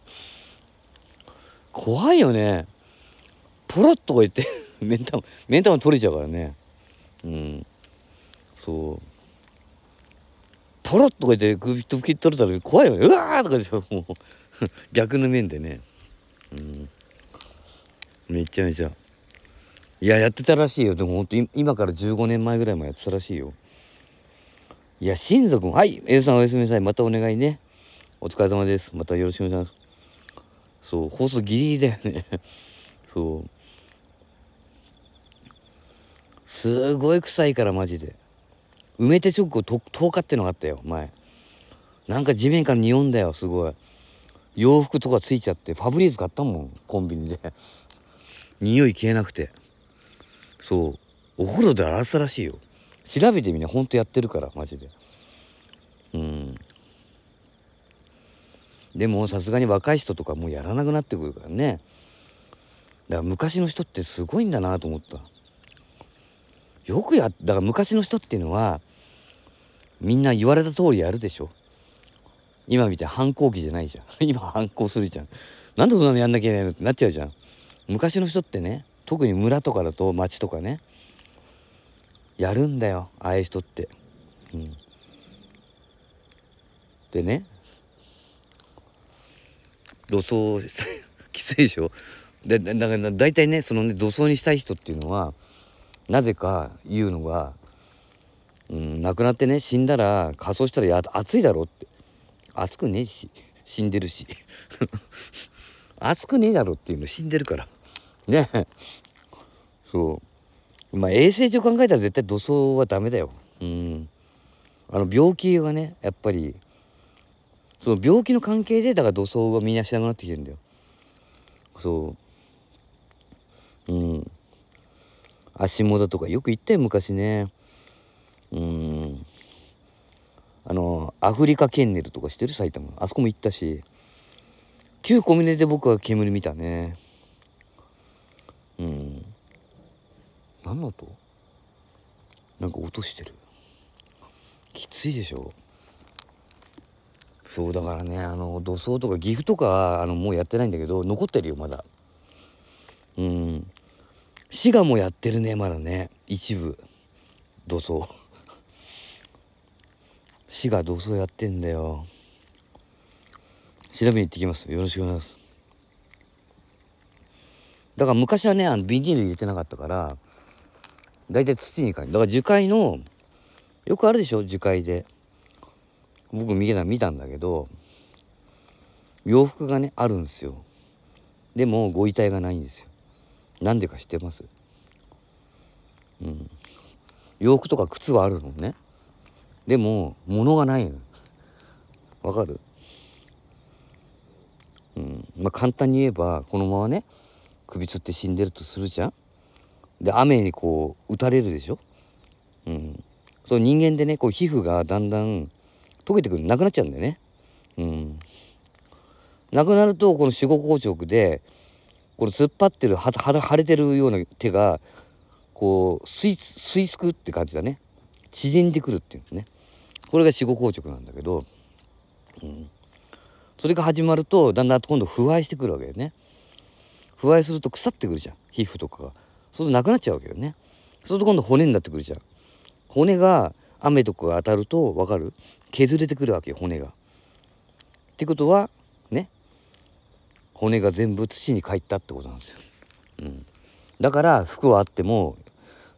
怖いよねポロッとか言って 目ん玉目ん玉取れちゃうからねうんそうポロッとか言って首と吹き取れたら怖いよねうわーとかでしょもう 逆の面でねうんめちゃめちゃいややってたらしいよでもほんと今から15年前ぐらいもやってたらしいよいや親族も「はい A さんおやすみなさいまたお願いね」お疲れ様です。またよろしくお願いします。そう、放送ギリギリだよね そう。すごい臭いから、マジで。埋めて直後、10日ってのがあったよ、前。なんか地面から匂うんだよ、すごい。洋服とかついちゃって、ファブリーズ買ったもん、コンビニで。匂い消えなくて。そう。お風呂で洗ったらしいよ。調べてみな、ほんとやってるから、マジで。うん。でもさすがに若い人とかもうやらなくなってくるからねだから昔の人ってすごいんだなと思ったよくやだから昔の人っていうのはみんな言われた通りやるでしょ今見て反抗期じゃないじゃん 今反抗するじゃんなんでそんなのやんなきゃいけないのってなっちゃうじゃん昔の人ってね特に村とかだと町とかねやるんだよああいう人って、うん、でね土葬したいきついでしょでだから大体ねそのね土葬にしたい人っていうのはなぜか言うのが、うん、亡くなってね死んだら仮装したらや暑いだろって暑くねえし死んでるし暑 くねえだろっていうの死んでるからねそうまあ衛生上考えたら絶対土葬はダメだようんあの病気がねやっぱりその病気の関係でだから土葬はみんなしなくなってきてるんだよそううん足元だとかよく言ったよ昔ねうんあのアフリカケンネルとかしてる埼玉あそこも行ったし旧小峰で僕は煙見たねうん何の音なんか落としてるきついでしょそうだからねあの土葬とか岐阜とかあのもうやってないんだけど残ってるよまだうん滋賀もやってるねまだね一部土葬 滋賀土葬やってんだよ調べに行ってきますよろしくお願いしますだから昔はねあのビニール入れてなかったから大体土にかだから樹海のよくあるでしょ樹海で僕見た見たんだけど洋服がねあるんですよでもご遺体がないんですよなんでか知ってますうん洋服とか靴はあるのねでも物がないのわかるうんまあ簡単に言えばこのままね首つって死んでるとするじゃんで雨にこう打たれるでしょうんそう人間でねこう皮膚がだんだん溶けてくるなくなっちゃうんだよね。うん、なくなるとこの死後硬直でこの突っ張ってる腫れてるような手がこう吸い吸いすくって感じだね縮んでくるっていうんねこれが死後硬直なんだけど、うん、それが始まるとだんだん今度腐敗してくるわけよね腐敗すると腐ってくるじゃん皮膚とかがそうするとなくなっちゃうわけよねそうすると今度骨になってくるじゃん骨が雨とかが当たると分かる削れてくるわけよ骨が。ってことはね骨が全部土に帰ったってことなんですよ。うん、だから服はあっても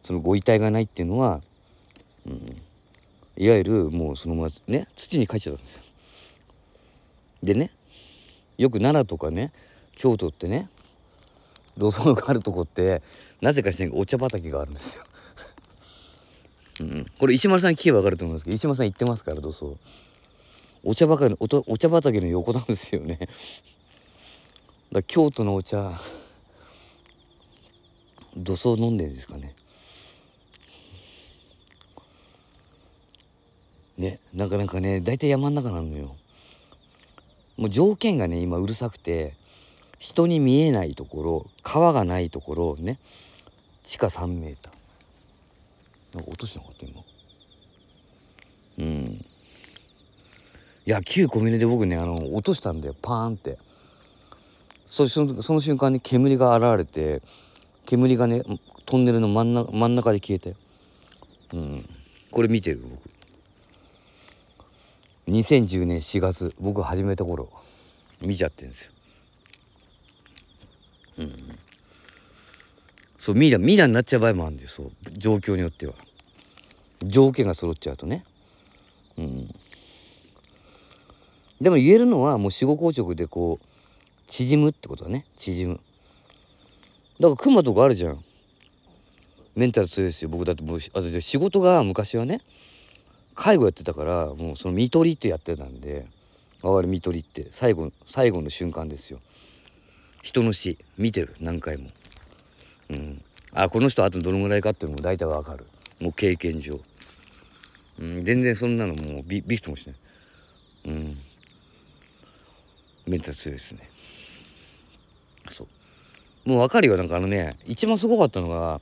そのご遺体がないっていうのは、うん、いわゆるもうそのままね土に帰っちゃったんですよ。でねよく奈良とかね京都ってね土葬があるとこってなぜかしらお茶畑があるんですよ。うん、これ石丸さん聞けばわかると思いますけど石丸さん行ってますから土葬お茶ばかりのおお茶畑の横なんですよねだ京都のお茶土葬飲んでるんですかねねなかなかね大体山の中なのよもう条件がね今うるさくて人に見えないところ川がないところね地下3 m なんか落としなかった今うんいや旧コンビニで僕ねあの落としたんだよパーンってそそのその瞬間に煙が現れて煙がねトンネルの真ん中真ん中で消えてうんこれ見てる僕2010年4月僕始めた頃見ちゃってるんですようんそうミイラミイラになっちゃう場合もあるんですよ状況によっては条件が揃っちゃうとねうんでも言えるのはもう死後硬直でこう縮むってことだね縮むだからクマとかあるじゃんメンタル強いですよ僕だってもうあ仕事が昔はね介護やってたからもうその見取りってやってたんでわかる見取りって最後最後の瞬間ですよ人の死見てる何回もうん、あこの人あとどのぐらいかっていうのも大体わかるもう経験上、うん、全然そんなのもうびびくともしない、うん、メンタル強いですねそうもうわかるよなんかあのね一番すごかったのが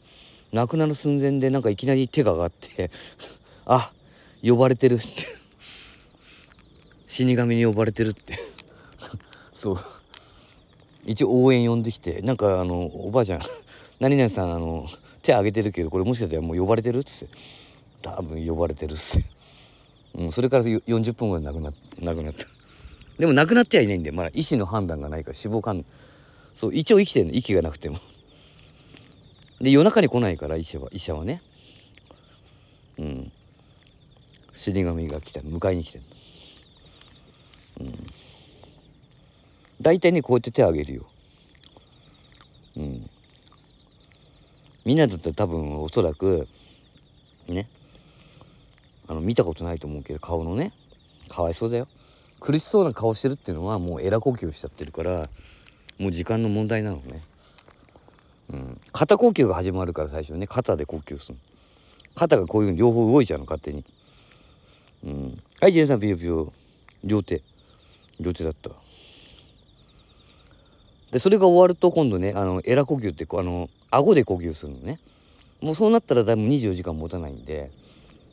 亡くなる寸前でなんかいきなり手が上がって あ呼ばれてるって 死神に呼ばれてるって そう一応応援呼んできてなんかあのおばあちゃん何々さんあの手挙げてるけどこれもしかしたらもう呼ばれてる?」っつって「多分呼ばれてる」っつって、うん、それから40分後で亡くななくなったでもなくなってはいないんでまだ医師の判断がないから死亡んそう一応生きてるの息がなくてもで夜中に来ないから医者は医者はねうん死神が来た迎えに来てるうん大体ねこうやって手挙げるようんみんなだったら多分おそらくねあの見たことないと思うけど顔のねかわいそうだよ苦しそうな顔してるっていうのはもうえら呼吸しちゃってるからもう時間の問題なのね、うん、肩呼吸が始まるから最初ね肩で呼吸する肩がこういうふうに両方動いちゃうの勝手に、うん、はいジェイさんピヨピヨ両手両手だったでそれが終わると今度ねあのエラ呼吸ってあの顎で呼吸するのねもうそうなったらだいぶ24時間持たないんで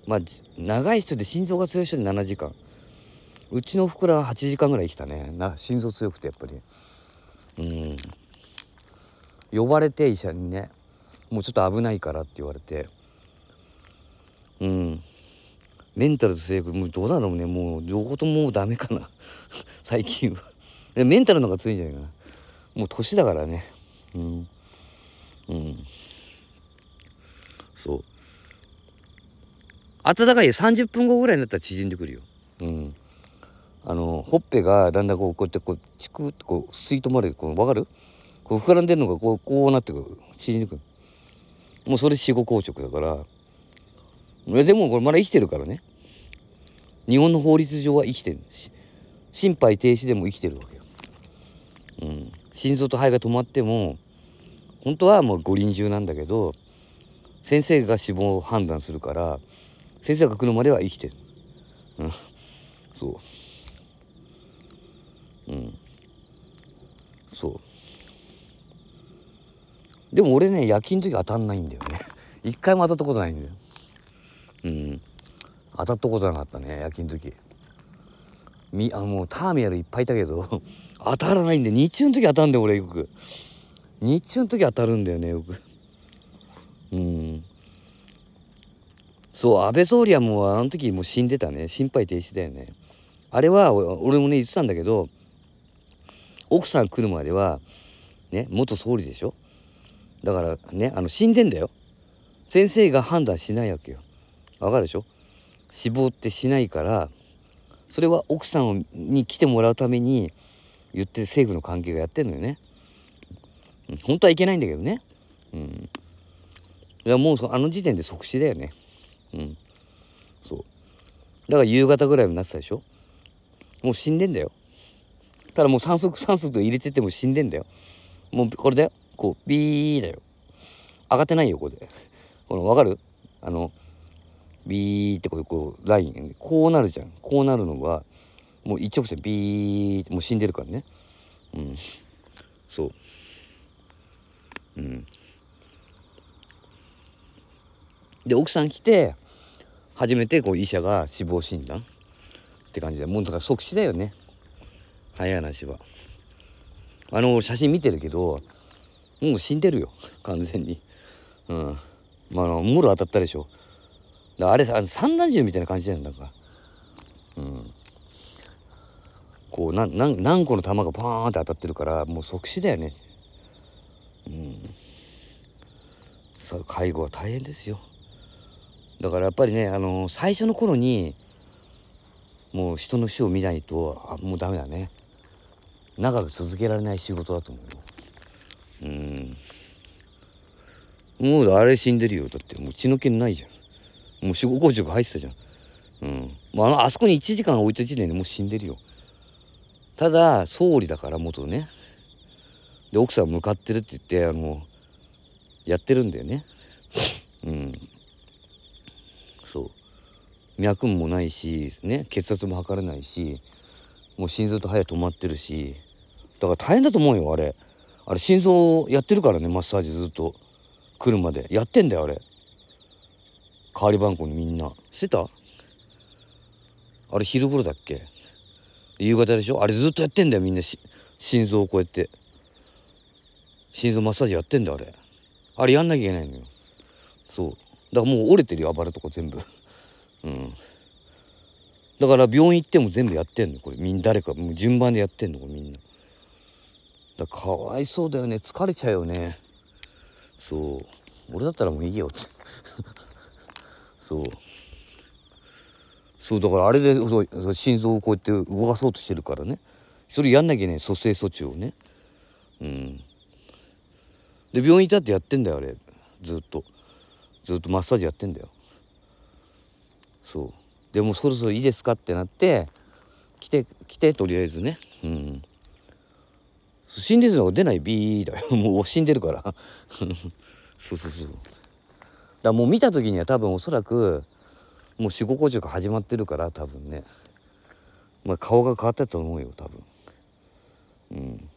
まあ長い人で心臓が強い人で7時間うちのふくらは8時間ぐらい生きたねな心臓強くてやっぱりうん呼ばれて医者にねもうちょっと危ないからって言われてうんメンタルと性格もうどうだろうねもう両方とももうダメかな最近は メンタルの方が強いんじゃないかなもう年だからねうん、うん、そう暖かい30分後ぐらいになったら縮んでくるようんあのほっぺがだんだんこうこうやってこうチクってこう吸い止まれこう分かるこう膨らんでるのがこうこうなってくる縮んでくるもうそれ死後硬直だからでもこれまだ生きてるからね日本の法律上は生きてる心肺停止でも生きてるわけよ。うん、心臓と肺が止まっても本当はもう五輪中なんだけど先生が死亡を判断するから先生が来るまでは生きてる。うん、そう。うん。そう。でも俺ね夜勤の時当たんないんだよね。一回も当たったことないんだよ。うん。当たったことなかったね夜勤の時。みあもうターミナルいっぱいいたけど当たらないんで日中の時当たるんだよ俺よく日中の時当たるんだよねよくうんそう安倍総理はもうあの時もう死んでたね心肺停止だよねあれは俺もね言ってたんだけど奥さん来るまではね元総理でしょだからねあの死んでんだよ先生が判断しないわけよわかるでしょ死亡ってしないからそれは奥さんに来てもらうために言って政府の関係がやってんのよね。本当はいけないんだけどね。うん。いやもうあの時点で即死だよね。うん。そう。だから夕方ぐらいになってたでしょ。もう死んでんだよ。ただもう3足3足入れてても死んでんだよ。もうこれだよ。こう、ビーだよ。上がってないよ、ここで。この、わかるあの、ビーってこう、こう、ライン。こうなるじゃん。こうなるのは、もう一直線ビーってもう死んでるからねうんそううんで奥さん来て初めてこう医者が死亡診断って感じでもうだから即死だよね早い話はあの写真見てるけどもう死んでるよ完全にうんまあもろ当たったでしょあれあの散弾銃みたいな感じなんだからうんこう何個の弾がパーンって当たってるからもう即死だよねうんさ介護は大変ですよだからやっぱりねあの最初の頃にもう人の死を見ないとあもうダメだね長く続けられない仕事だと思うようんもうあれ死んでるよだってもう血の気ないじゃんもう死後硬直入ってたじゃんうん、まあ、あそこに1時間置いた時点でもう死んでるよただ総理だから元ねで奥さん向かってるって言ってあのやってるんだよねうんそう脈もないしね血圧も測れないしもう心臓と肺止まってるしだから大変だと思うよあれあれ心臓やってるからねマッサージずっと来るまでやってんだよあれ代わり番号にみんなしてたあれ昼頃だっけ夕方でしょあれずっとやってんだよみんな心臓をこうやって心臓マッサージやってんだあれあれやんなきゃいけないのよそうだからもう折れてるよ暴れとか全部うんだから病院行っても全部やってんのこれみんな誰かもう順番でやってんのこれみんなだかわいそうだよね疲れちゃうよねそう俺だったらもういいよって そうそうだからあれでそう心臓をこうやって動かそうとしてるからねそれやんなきゃいけない蘇生措置をねうんで病院行ったってやってんだよあれずっとずっとマッサージやってんだよそうでもそろそろいいですかってなって来て来てとりあえずねうん心電図の出ないビーだよ もう死んでるから そうそうそうだからもう見た時には多分おそらくもう四五個が始まってるから多分ね、まあ、顔が変わってたと思うよ多分うん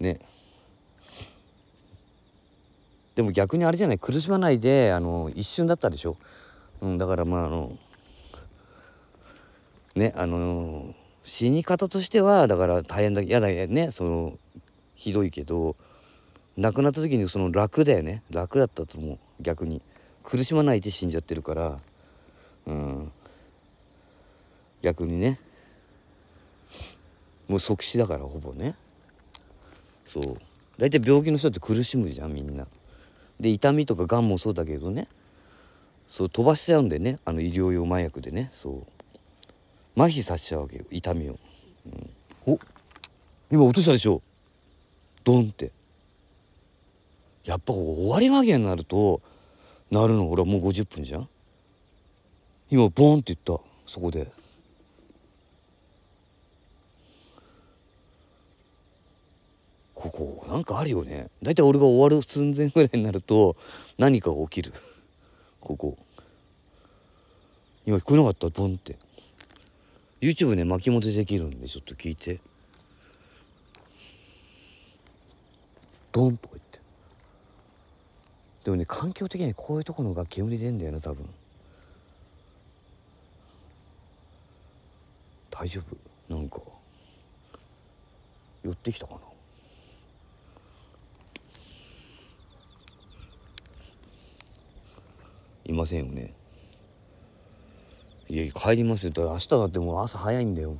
ねでも逆にあれじゃない苦しまないであの一瞬だったでしょ、うん、だからまああのねあの死に方としてはだから大変だ嫌だねそのひどいけど亡くなった時にその楽だよね楽だったと思う逆に苦しまないで死んじゃってるからうん、逆にねもう即死だからほぼねそう大体病気の人って苦しむじゃんみんなで痛みとかがんもそうだけどねそう飛ばしちゃうんでねあの医療用麻薬でねそう麻痺させちゃうわけよ痛みを、うん、お今落としたでしょドンってやっぱこ終わり間際になるとなるのほらもう50分じゃん今ボンって言ったそこで。ここなんかあるよね大体俺が終わる寸前ぐらいになると何かが起きる ここ今聞こえなかったボンって YouTube ね巻き戻しできるんでちょっと聞いてドンとか言ってでもね環境的にこういうところの楽器煙出んだよな多分。大丈夫なんか寄ってきたかないませんよねいや帰りますよ明日だってもう朝早いんだよ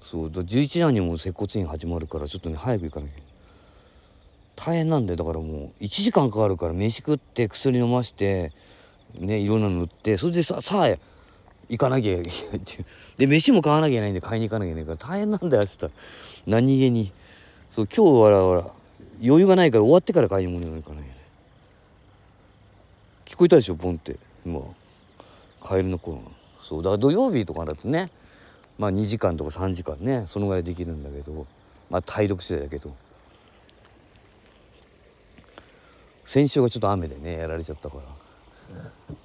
そうだ11時半にも接骨院始まるからちょっとね早く行かなきゃ大変なんでだからもう1時間かかるから飯食って薬飲ましてねいろんなの塗ってそれでささあ行かなきゃいけないっていうで飯も買わなきゃいけないんで買いに行かなきゃいけないから大変なんだよっつったら何気にそう今日はほら余裕がないから終わってから買い物に行かなきゃいけない聞こえたでしょポンって今カエルの頃そうだから土曜日とかだとねまあ2時間とか3時間ねそのぐらいできるんだけどまあ体力次第だけど先週はちょっと雨でねやられちゃったから、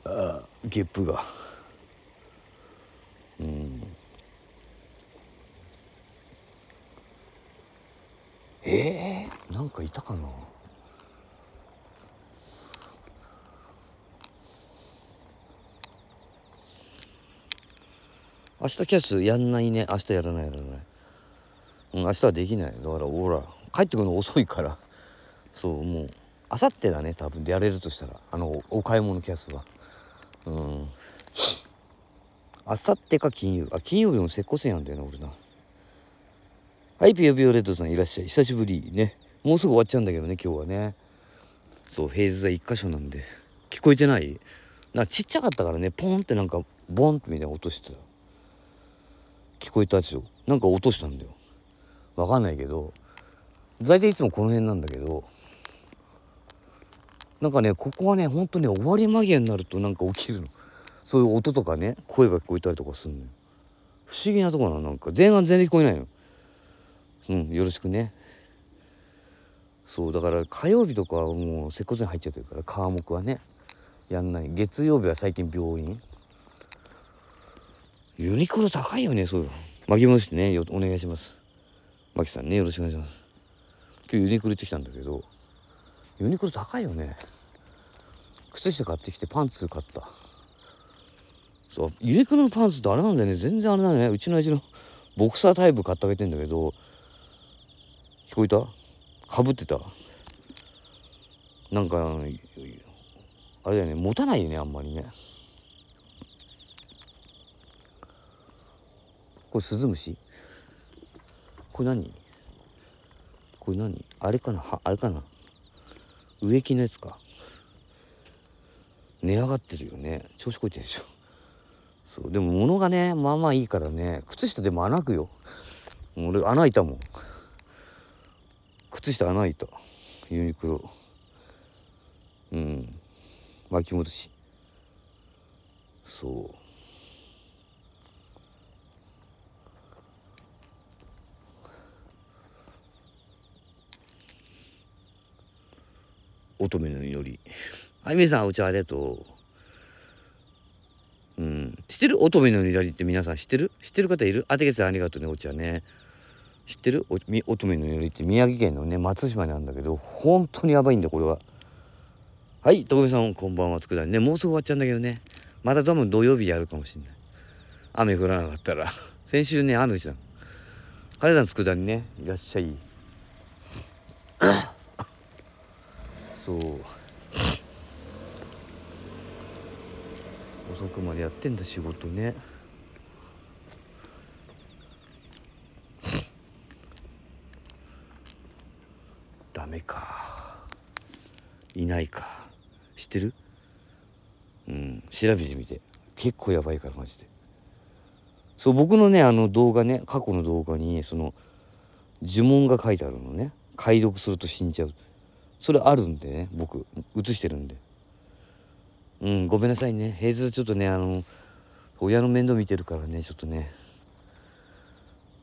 ああゲップが。うん、えー、なんかいたかな明日キャスやんないね明日やらないやらない、うん、明日はできないだからほら帰ってくるの遅いからそうもうあさってだね多分でやれるとしたらあのお買い物キャスはうんあさってか金曜日あ金曜日も接骨院なんだよな俺なはいピヨピヨレッドさんいらっしゃい久しぶりねもうすぐ終わっちゃうんだけどね今日はねそうフーズは1箇所なんで聞こえてないなちっちゃかったからねポンってなんかボンってみたいな音してた聞こえたでしょなんか落としたんだよわかんないけど大体いつもこの辺なんだけどなんかねここはねほんとね終わり間際になるとなんか起きるのそういう音とかね声が聞こえたりとかするのよ不思議なとこなのなんか前半全然聞こえないのうんよろしくねそうだから火曜日とかはもう接骨院入っちゃってるから科目はねやんない月曜日は最近病院ユニクロ高いよねそうよ巻き戻してねよお願いします巻さんねよろしくお願いします今日ユニクロ行ってきたんだけどユニクロ高いよね靴下買ってきてパンツ買ったそうゆりくのパンツってあれなんだよね全然あれなよねうちの味のボクサータイプ買ってあげてんだけど聞こえたかぶってたなんかあれだよね持たないよねあんまりねこれスズムシこれ何これ何あれかなあれかな植木のやつか寝上がってるよね調子こいてるでしょそうでも物がねまあまあいいからね靴下でも穴開くよ俺穴開いたもん靴下穴開いたユニクロうん巻き戻しそう乙女の祈りあゆみさんお茶ありがとううん。知ってる乙女のにらりって皆さん知ってる知ってる方いるあてけさんありがとうね、お茶ね。知ってる乙女のにらりって宮城県のね、松島なんだけど、本当にやばいんだ、これは。はい、ともみさん、こんばんは、つくだね。もうすぐ終わっちゃうんだけどね。また多分土曜日やるかもしれない。雨降らなかったら。先週ね、雨降ったの。彼さんつくだね、いらっしゃい。そう。遅くまでやってんだ仕事ねダメかいないか知ってるうん調べてみて結構やばいからマジでそう僕のねあの動画ね過去の動画にその呪文が書いてあるのね解読すると死んじゃうそれあるんでね僕映してるんでうん、ごめんなさいね。平日ちょっとね、あの、親の面倒見てるからね、ちょっとね。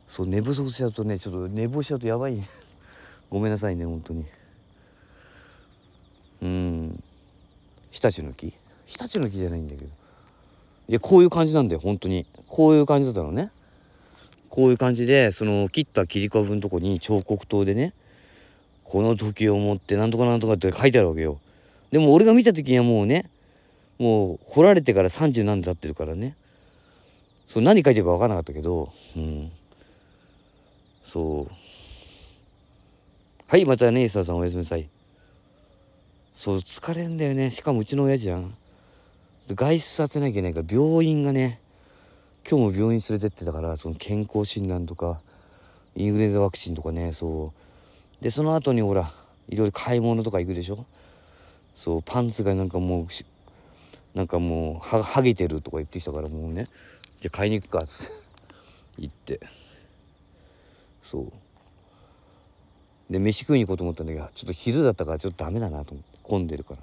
そう、寝不足しちゃうとね、ちょっと寝坊しちゃうとやばい、ね。ごめんなさいね、本当に。うん。日立の木日立の木じゃないんだけど。いや、こういう感じなんだよ、本当に。こういう感じだったのね。こういう感じで、その、切った切り株のとこに彫刻刀でね、この時をもって、なんとかなんとかって書いてあるわけよ。でも俺が見た時にはもうね、もう掘られてから30何年経ってるからねそう何書いてるか分からなかったけど、うん、そうはいまたねイーさんおやすみなさいそう疲れんだよねしかもうちの親父やん外出させなきゃいけないから病院がね今日も病院連れてってたからその健康診断とかインフルエンザワクチンとかねそうでその後にほらいろいろ買い物とか行くでしょそうパンツがなんかもうなんかもうははげてるとか言ってきたからもうねじゃあ買いに行くかっつって 行ってそうで飯食いに行こうと思ったんだけどちょっと昼だったからちょっとダメだなと思って混んでるから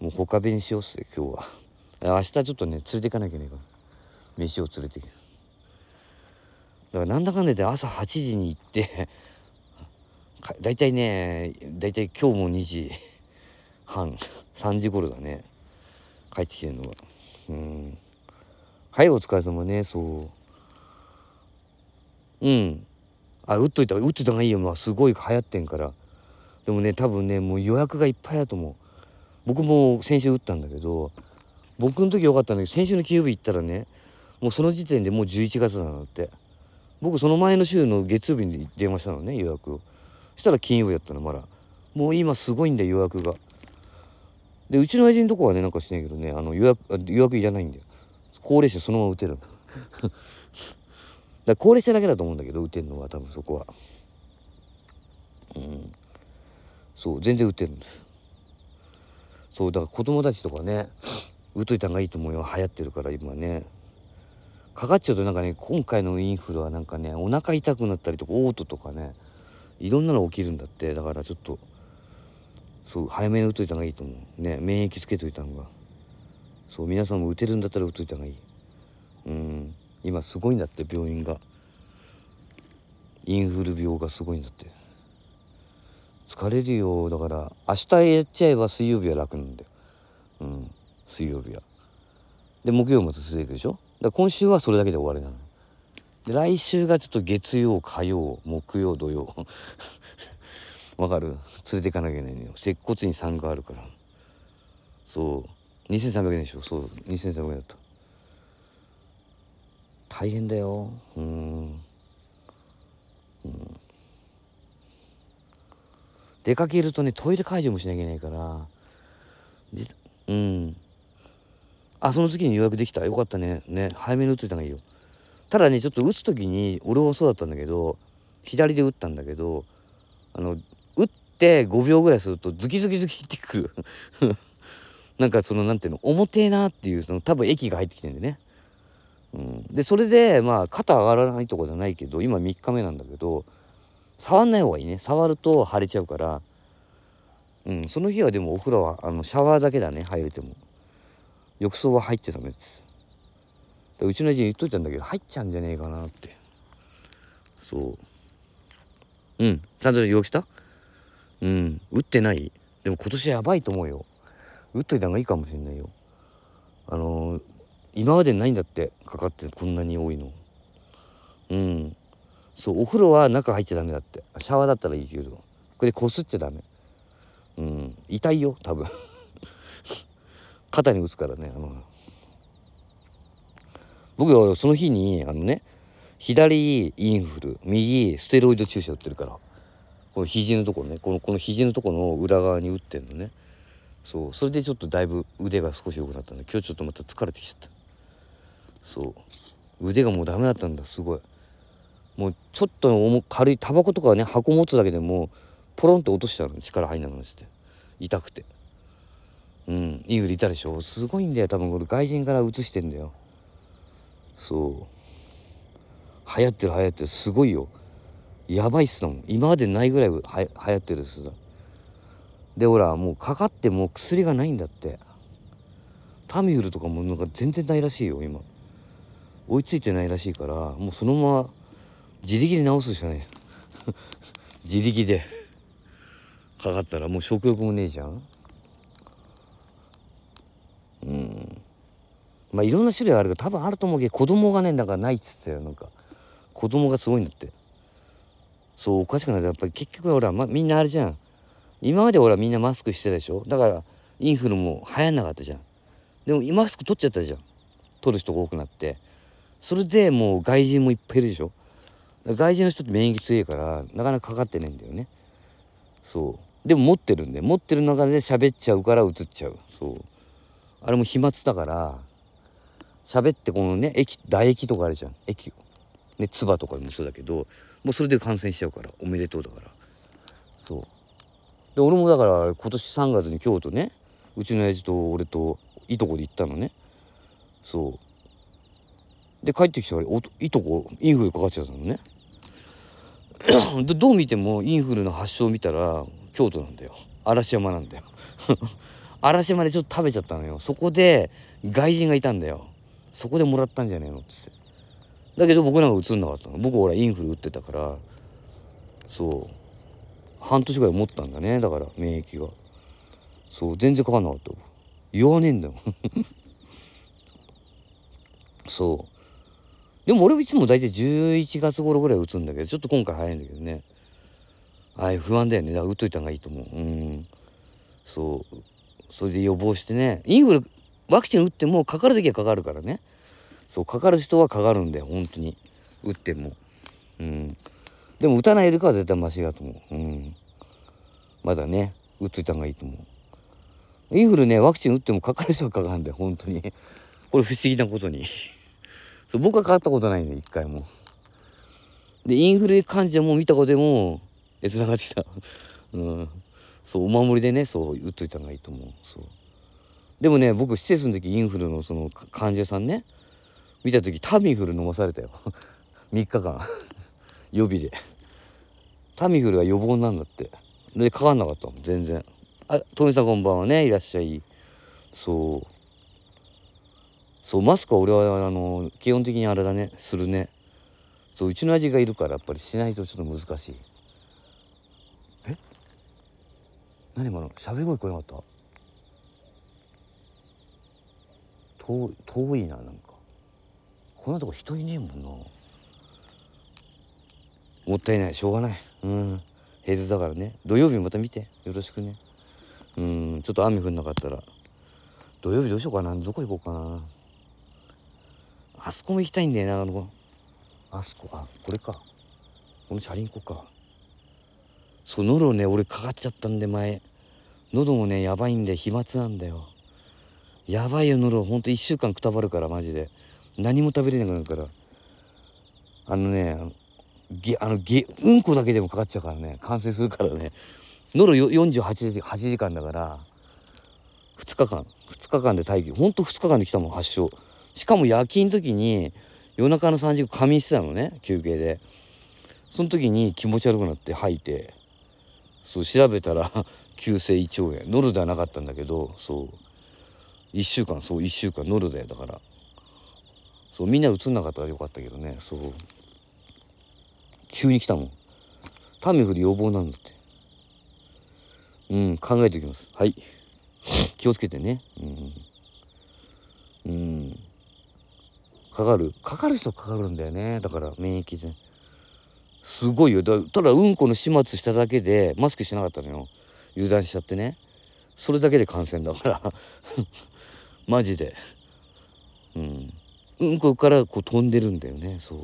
もうほかにしようっすよ今日は明日ちょっとね連れていかなきゃいけないから飯を連れていけだからなんだかんだ言って朝8時に行って 大体ね大体今日も2時半3時頃だね帰ってきてるのはうんはいお疲れ様ねそううんあ打っといた打っといた方がいいよ、まあ、すごい流行ってんからでもね多分ねもう予約がいっぱいだと思う僕も先週打ったんだけど僕の時良かったんだけど先週の金曜日行ったらねもうその時点でもう11月なのって僕その前の週の月曜日に電話したのね予約をしたら金曜日やったのまだもう今すごいんだ予約がでうちの親父のとこはねなんかしないけどねあの予約予約いらないんだよ高齢者そのまま打てる だ高齢者だけだと思うんだけど打てんのは多分そこはうんそう全然打てるんですそうだから子供たちとかね打っといた方がいいと思うよ流行ってるから今ねかかっちゃうとなんかね今回のインフルはなんかねお腹痛くなったりとか嘔吐とかねいろんなの起きるんだってだからちょっとそう早めに打っといた方がいいと思うね免疫つけといた方がそう皆さんも打てるんだったら打っといた方がいいうん今すごいんだって病院がインフル病がすごいんだって疲れるよだから明日やっちゃえば水曜日は楽なんだようん水曜日はで木曜また続いていくでしょだ今週はそれだけで終わりなので来週がちょっと月曜火曜木曜土曜わかる連れていかなきゃいけないのよ接骨院3があるからそう2300円でしょそう2300円だった大変だようんうん出かけるとねトイレ解除もしなきゃいけないからうんあその時に予約できたよかったねね早めに打っといた方がいいよただねちょっと打つ時に俺はそうだったんだけど左で打ったんだけどあの打って5秒ぐらいするとズキズキズキってくる なんかその何ていうの重てえなっていうその多分液が入ってきてんでね、うん、でそれでまあ肩上がらないとこじゃないけど今3日目なんだけど触んない方がいいね触ると腫れちゃうから、うん、その日はでもお風呂はあのシャワーだけだね入れても浴槽は入ってたのやつうちの家に言っといたんだけど入っちゃうんじゃねえかなってそううんちゃんと予約したうん打ってないでも今年やばいと思うよ打っといた方がいいかもしれないよあのー、今までないんだってかかってこんなに多いのうんそうお風呂は中入っちゃダメだってシャワーだったらいいけどこれでこすっちゃダメうん痛いよ多分 肩に打つからねあの僕はその日にあのね左インフル右ステロイド注射打ってるからこの肘のところねこのこの肘のところの裏側に打ってんのねそうそれでちょっとだいぶ腕が少し良くなったんで今日ちょっとまた疲れてきちゃったそう腕がもうダメだったんだすごいもうちょっと軽いタバコとかね箱持つだけでもポロンと落としちゃうの力入んなくなって痛くてうんいいグいたでしょすごいんだよ多分これ外人から移してんだよそう流行ってる流行ってるすごいよやばいっすだもん今までないぐらいは流行ってるっすでほらもうかかってもう薬がないんだってタミフルとかもなんか全然ないらしいよ今追いついてないらしいからもうそのまま自力で治すしかない 自力でかかったらもう食欲もねえじゃんうんまあいろんな種類あるけど多分あると思うけど子供がねだからないっつってよなんか子供がすごいんだってそうおかしくないやっぱり結局ほら、ま、みんなあれじゃん今までほらみんなマスクしてたでしょだからインフルも流行んなかったじゃんでも今マスク取っちゃったじゃん取る人が多くなってそれでもう外人もいっぱいいるでしょ外人の人って免疫強いからなかなかかかってないんだよねそうでも持ってるんで持ってる中で喋っちゃうからうつっちゃうそうあれも飛沫だから喋ってこのね液唾液とかあるじゃん液ね唾とかもそうだけどもうそれで感染しちゃうからおめでとうだからそうで俺もだから今年3月に京都ねうちの親父と俺といとこで行ったのねそうで帰ってきたらおいとこインフルかかっちゃったのね でどう見てもインフルの発症を見たら京都なんだよ嵐山なんだよ 嵐山でちょっと食べちゃったのよそこで外人がいたんだよそこでもらったんじゃねえのっつってだけど僕なんか映んなかったの僕ほらインフル打ってたからそう半年ぐらい持ったんだねだから免疫がそう全然かかんなかった言わねえんだよ そうでも俺いつも大体11月頃ぐらい打つんだけどちょっと今回早いんだけどねああいう不安だよねだから打っといた方がいいと思ううんそうそれで予防してねインフルワクチン打ってもかかる時はかかるからねそうかかる人はかかるんで本当に打っても、うん、でも打たないよりかは絶対マシだと思う、うん、まだね打っといた方がいいと思うインフルねワクチン打ってもかかる人はかかるんで本当にこれ不思議なことにそう僕はかかったことないんで一回もでインフル患者も見たことでもえつながってきた、うん、そうお守りでねそう打っといた方がいいと思うそうでもね僕施設の時インフルのその患者さんね見た時タミフル飲まされたよ3 日間予備でタミフルが予防なんだってでかかんなかったもん全然あトミさんこんばんはねいらっしゃいそうそうマスクは俺はあの基本的にあれだねするねそううちの味がいるからやっぱりしないとちょっと難しいえ何今の喋り声聞こえなかった遠遠いななんかこんなとこ人いねえもんなもったいないしょうがないうん平日だからね土曜日また見てよろしくねうんちょっと雨降んなかったら土曜日どうしようかなどこ行こうかなあそこも行きたいんだよなあのあそこあこれかこのチャリンコかそう喉ね俺かかっちゃったんで前喉もねやばいんで飛沫なんだよやばいよ喉ほんと1週間くたばるからマジで何も食べれなくなるからあのねげあのげうんこだけでもかかっちゃうからね感染するからね喉48時 ,8 時間だから2日間2日間で待機ほんと2日間で来たもん発症しかも夜勤の時に夜中の3時仮眠してたのね休憩でその時に気持ち悪くなって吐いてそう調べたら 急性胃腸炎ノルではなかったんだけどそう1週間そう1週間ノルでだからそうみんな映んなかったらよかったけどねそう急に来たもんタミフル予防なんだってうん考えておきますはい 気をつけてねうん、うん、かかるかかる人かかるんだよねだから免疫で、すごいよだただうんこの始末しただけでマスクしてなかったのよ油断しちゃってねそれだけで感染だから マジでうんうんこからこう飛んでるんだよねそう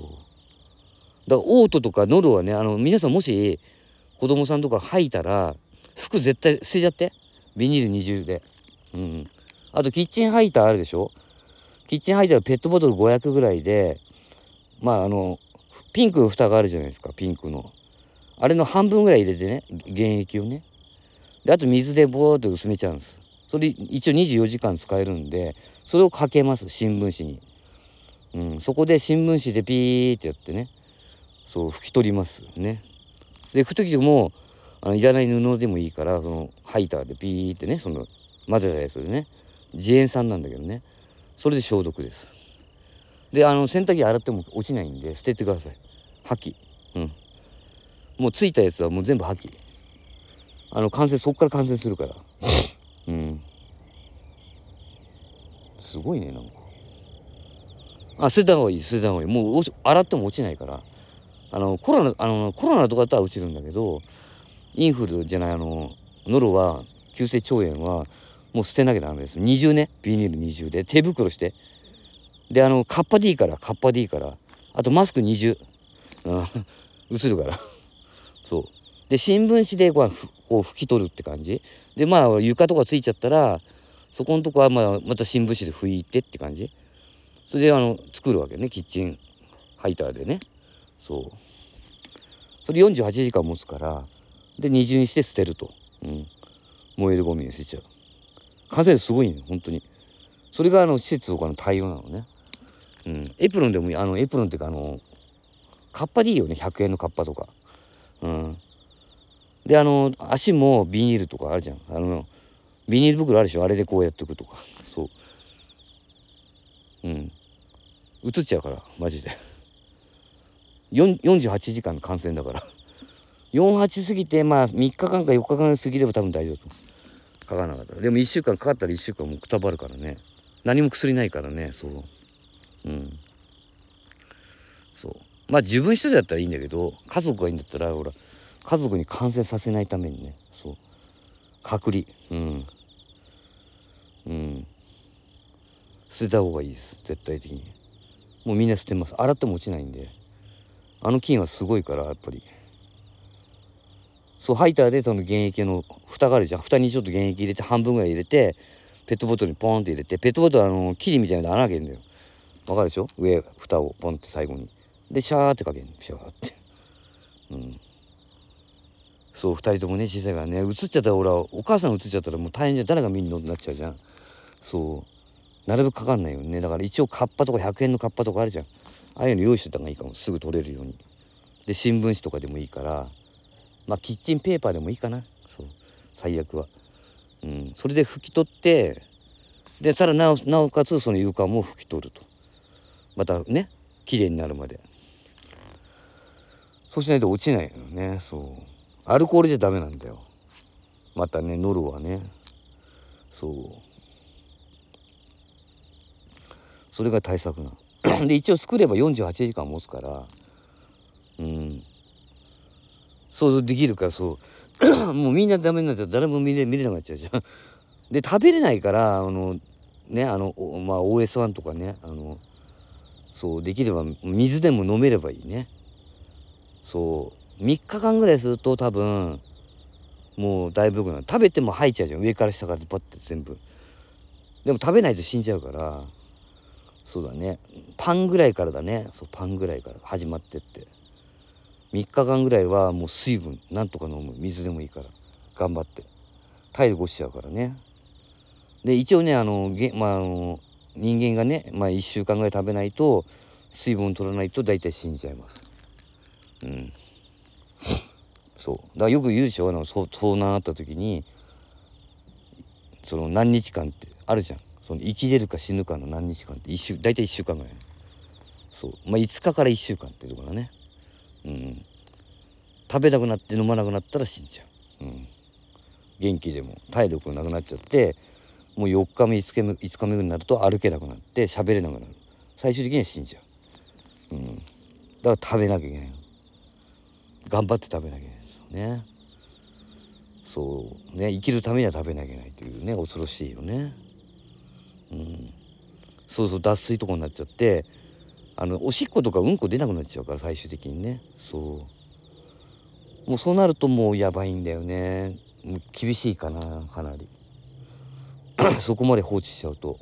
だから嘔吐とか喉はねあの皆さんもし子供さんとか吐いたら服絶対捨てちゃってビニール二重でうんあとキッチンハイターあるでしょキッチンハイターペットボトル500ぐらいでまああのピンクの蓋があるじゃないですかピンクのあれの半分ぐらい入れてね原液をねであと水でボーっと薄めちゃうんですそれ一応24時間使えるんでそれをかけます新聞紙に。うん、そこで新聞紙でピーってやってねそう拭き取りますね。で拭く時でもあのいらない布でもいいからそのハイターでピーってねその混ぜたやつでね自塩酸なんだけどねそれで消毒です。であの洗濯機洗っても落ちないんで捨ててください。破棄。うん。もうついたやつはもう全部破棄。あの感染そこから感染するから。うん。すごいねなんか。あ捨てた方がいい捨てた方がいいもう洗っても落ちないからあのコロナあのコロナとかだったら落ちるんだけどインフルじゃないあのノロは急性腸炎はもう捨てなきゃダメです二重ねビニール二重で手袋してであのカッパ D からカッパ D からあとマスク二重うつるから そうで新聞紙でこうこう拭き取るって感じでまあ床とかついちゃったらそこのとこはまあまた新聞紙で拭いてって感じそれであの作るわけねキッチンハイターでねそうそれ48時間持つからで二重にして捨てると、うん、燃えるゴミに捨てちゃう完成すごいね本当にそれがあの施設とかの対応なのね、うん、エプロンでもあのエプロンっていうかあのカッパでいいよね100円のカッパとかうんであの足もビニールとかあるじゃんあのビニール袋あるでしょあれでこうやっておくとかそううん映っちゃうからマジで48時間感染だから48過ぎてまあ3日間か4日間過ぎれば多分大丈夫かからなかったでも1週間かかったら1週間もくたばるからね何も薬ないからねそううんそうまあ自分一人だったらいいんだけど家族がいいんだったらほら家族に感染させないためにねそう隔離うんうん捨てた方がいいです絶対的にもうみんな捨てます洗っても落ちないんであの菌はすごいからやっぱりそうハイターでその原液の蓋があるじゃん蓋にちょっと原液入れて半分ぐらい入れてペットボトルにポンって入れてペットボトルあの切りみたいなの穴開けるんだよわかるでしょ上蓋をポンって最後にでシャーってかけるシャーってうんそう2人ともね小さいからね映っちゃったら俺はお母さん映っちゃったらもう大変じゃん誰が見んのってなっちゃうじゃんそうなるべくかかんないよねだから一応カッパとか100円のカッパとかあるじゃんああいうの用意してた方がいいかもすぐ取れるようにで新聞紙とかでもいいからまあキッチンペーパーでもいいかなそう最悪はうんそれで拭き取ってでさらなおなおかつその床も拭き取るとまたね綺麗になるまでそうしないと落ちないよねそうアルコールじゃダメなんだよまたね呪ロはねそうそれが対策な で一応作れば48時間持つからうん想像できるからそう もうみんなダメになっちゃう誰も見れ見れなくなっちゃうじゃん。で食べれないからあのねあの、まあ、OS1 とかねあのそうできれば水でも飲めればいいねそう3日間ぐらいすると多分もうだいぶくなる食べても吐いちゃうじゃん上から下からパッて全部でも食べないと死んじゃうからそうだねパンぐらいからだねそうパンぐらいから始まってって3日間ぐらいはもう水分なんとか飲む水でもいいから頑張って体力落ちちゃうからねで一応ねあのげ、まあ、あの人間がね、まあ、1週間ぐらい食べないと水分を取らないと大体死んじゃいますうんそうだからよく言うでしょあの遭難あった時にその何日間ってあるじゃんその生きれるか死ぬかの何日間って一週大体1週間ぐらいそうまあ5日から1週間っていうとこだねうん食べたくなって飲まなくなったら死んじゃう、うん、元気でも体力なくなっちゃってもう4日目5日目 ,5 日目になると歩けなくなって喋れなくなる最終的には死んじゃう、うん、だから食べなきゃいけない頑張って食べなきゃいけないですよねそうね生きるためには食べなきゃいけないというね恐ろしいよねうん、そうそう脱水とかになっちゃってあのおしっことかうんこ出なくなっちゃうから最終的にねそうもうそうなるともうやばいんだよねもう厳しいかなかなり そこまで放置しちゃうと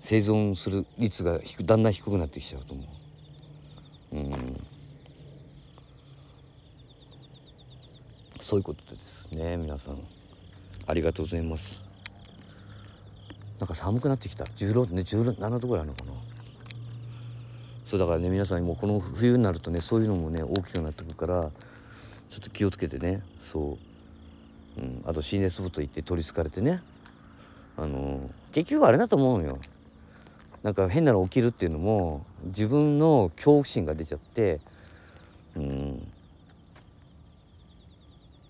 生存する率がだんだん低くなってきちゃうと思ううんそういうことですね皆さんありがとうございますなんか寒くなってきた16ね17度ぐらいあるのかなそうだからね皆さんもうこの冬になるとねそういうのもね大きくなってくるからちょっと気をつけてねそう、うん、あと心霊スポット行って取りつかれてねあの結局あれだと思うよなんか変なの起きるっていうのも自分の恐怖心が出ちゃってうん、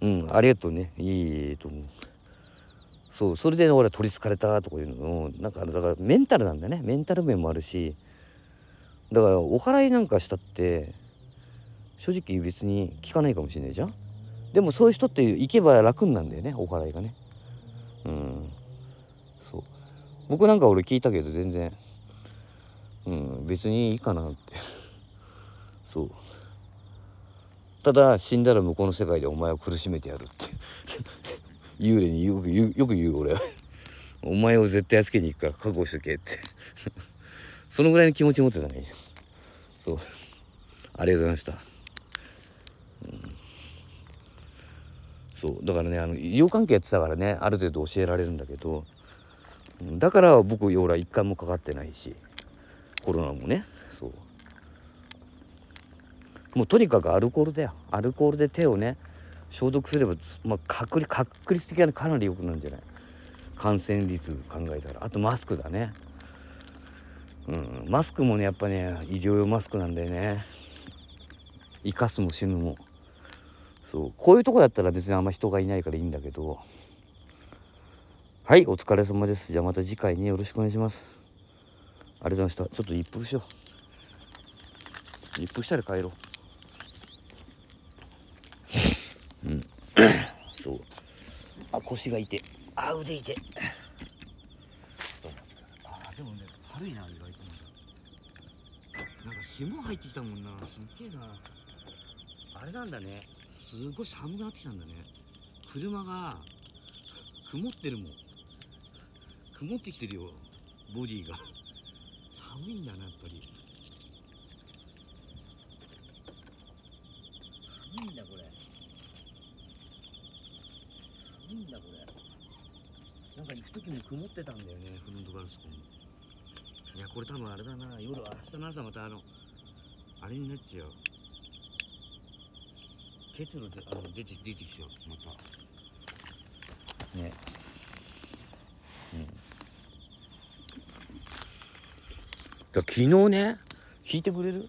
うん、ありがとうねいいと思う。そうそれで俺は取りつかれたとかいうのをなんかだからメンタルなんだよねメンタル面もあるしだからお祓いなんかしたって正直別に効かないかもしれないじゃんでもそういう人って行けば楽なんだよねお祓いがねうんそう僕なんか俺聞いたけど全然うん別にいいかなって そうただ死んだら向こうの世界でお前を苦しめてやるって幽霊によく言うよく言う俺はお前を絶対預けに行くから覚悟しとけって そのぐらいの気持ち持ってたねそうありがとうございました、うん、そうだからねあの医療関係やってたからねある程度教えられるんだけどだから僕要は一回もかかってないしコロナもねそうもうとにかくアルコールだよアルコールで手をね消毒すれば、まあ、確率確率的にかなり良くなるんじゃない感染率考えたらあとマスクだねうんマスクもねやっぱね医療用マスクなんだよね生かすも死ぬもそうこういうとこだったら別にあんま人がいないからいいんだけどはいお疲れ様ですじゃあまた次回に、よろしくお願いしますありがとうございましたちょっと一服しよう一服したら帰ろううんそうあ腰が痛いあ腕痛いちょっとお待ちくださいあでもね軽いな意外となんか霜入ってきたもんなすっげえなあれなんだねすごい寒くなってきたんだね車が曇ってるもん曇ってきてるよボディが寒いんだなやっぱり寒いんだこれいいんだこれなんか行く時も曇ってたんだよねフロントガラスこいやこれ多分あれだな夜明日の朝またあのあれになっちゃう結露であの出て出てきちゃうまたねうんだ昨日ね聞いてくれる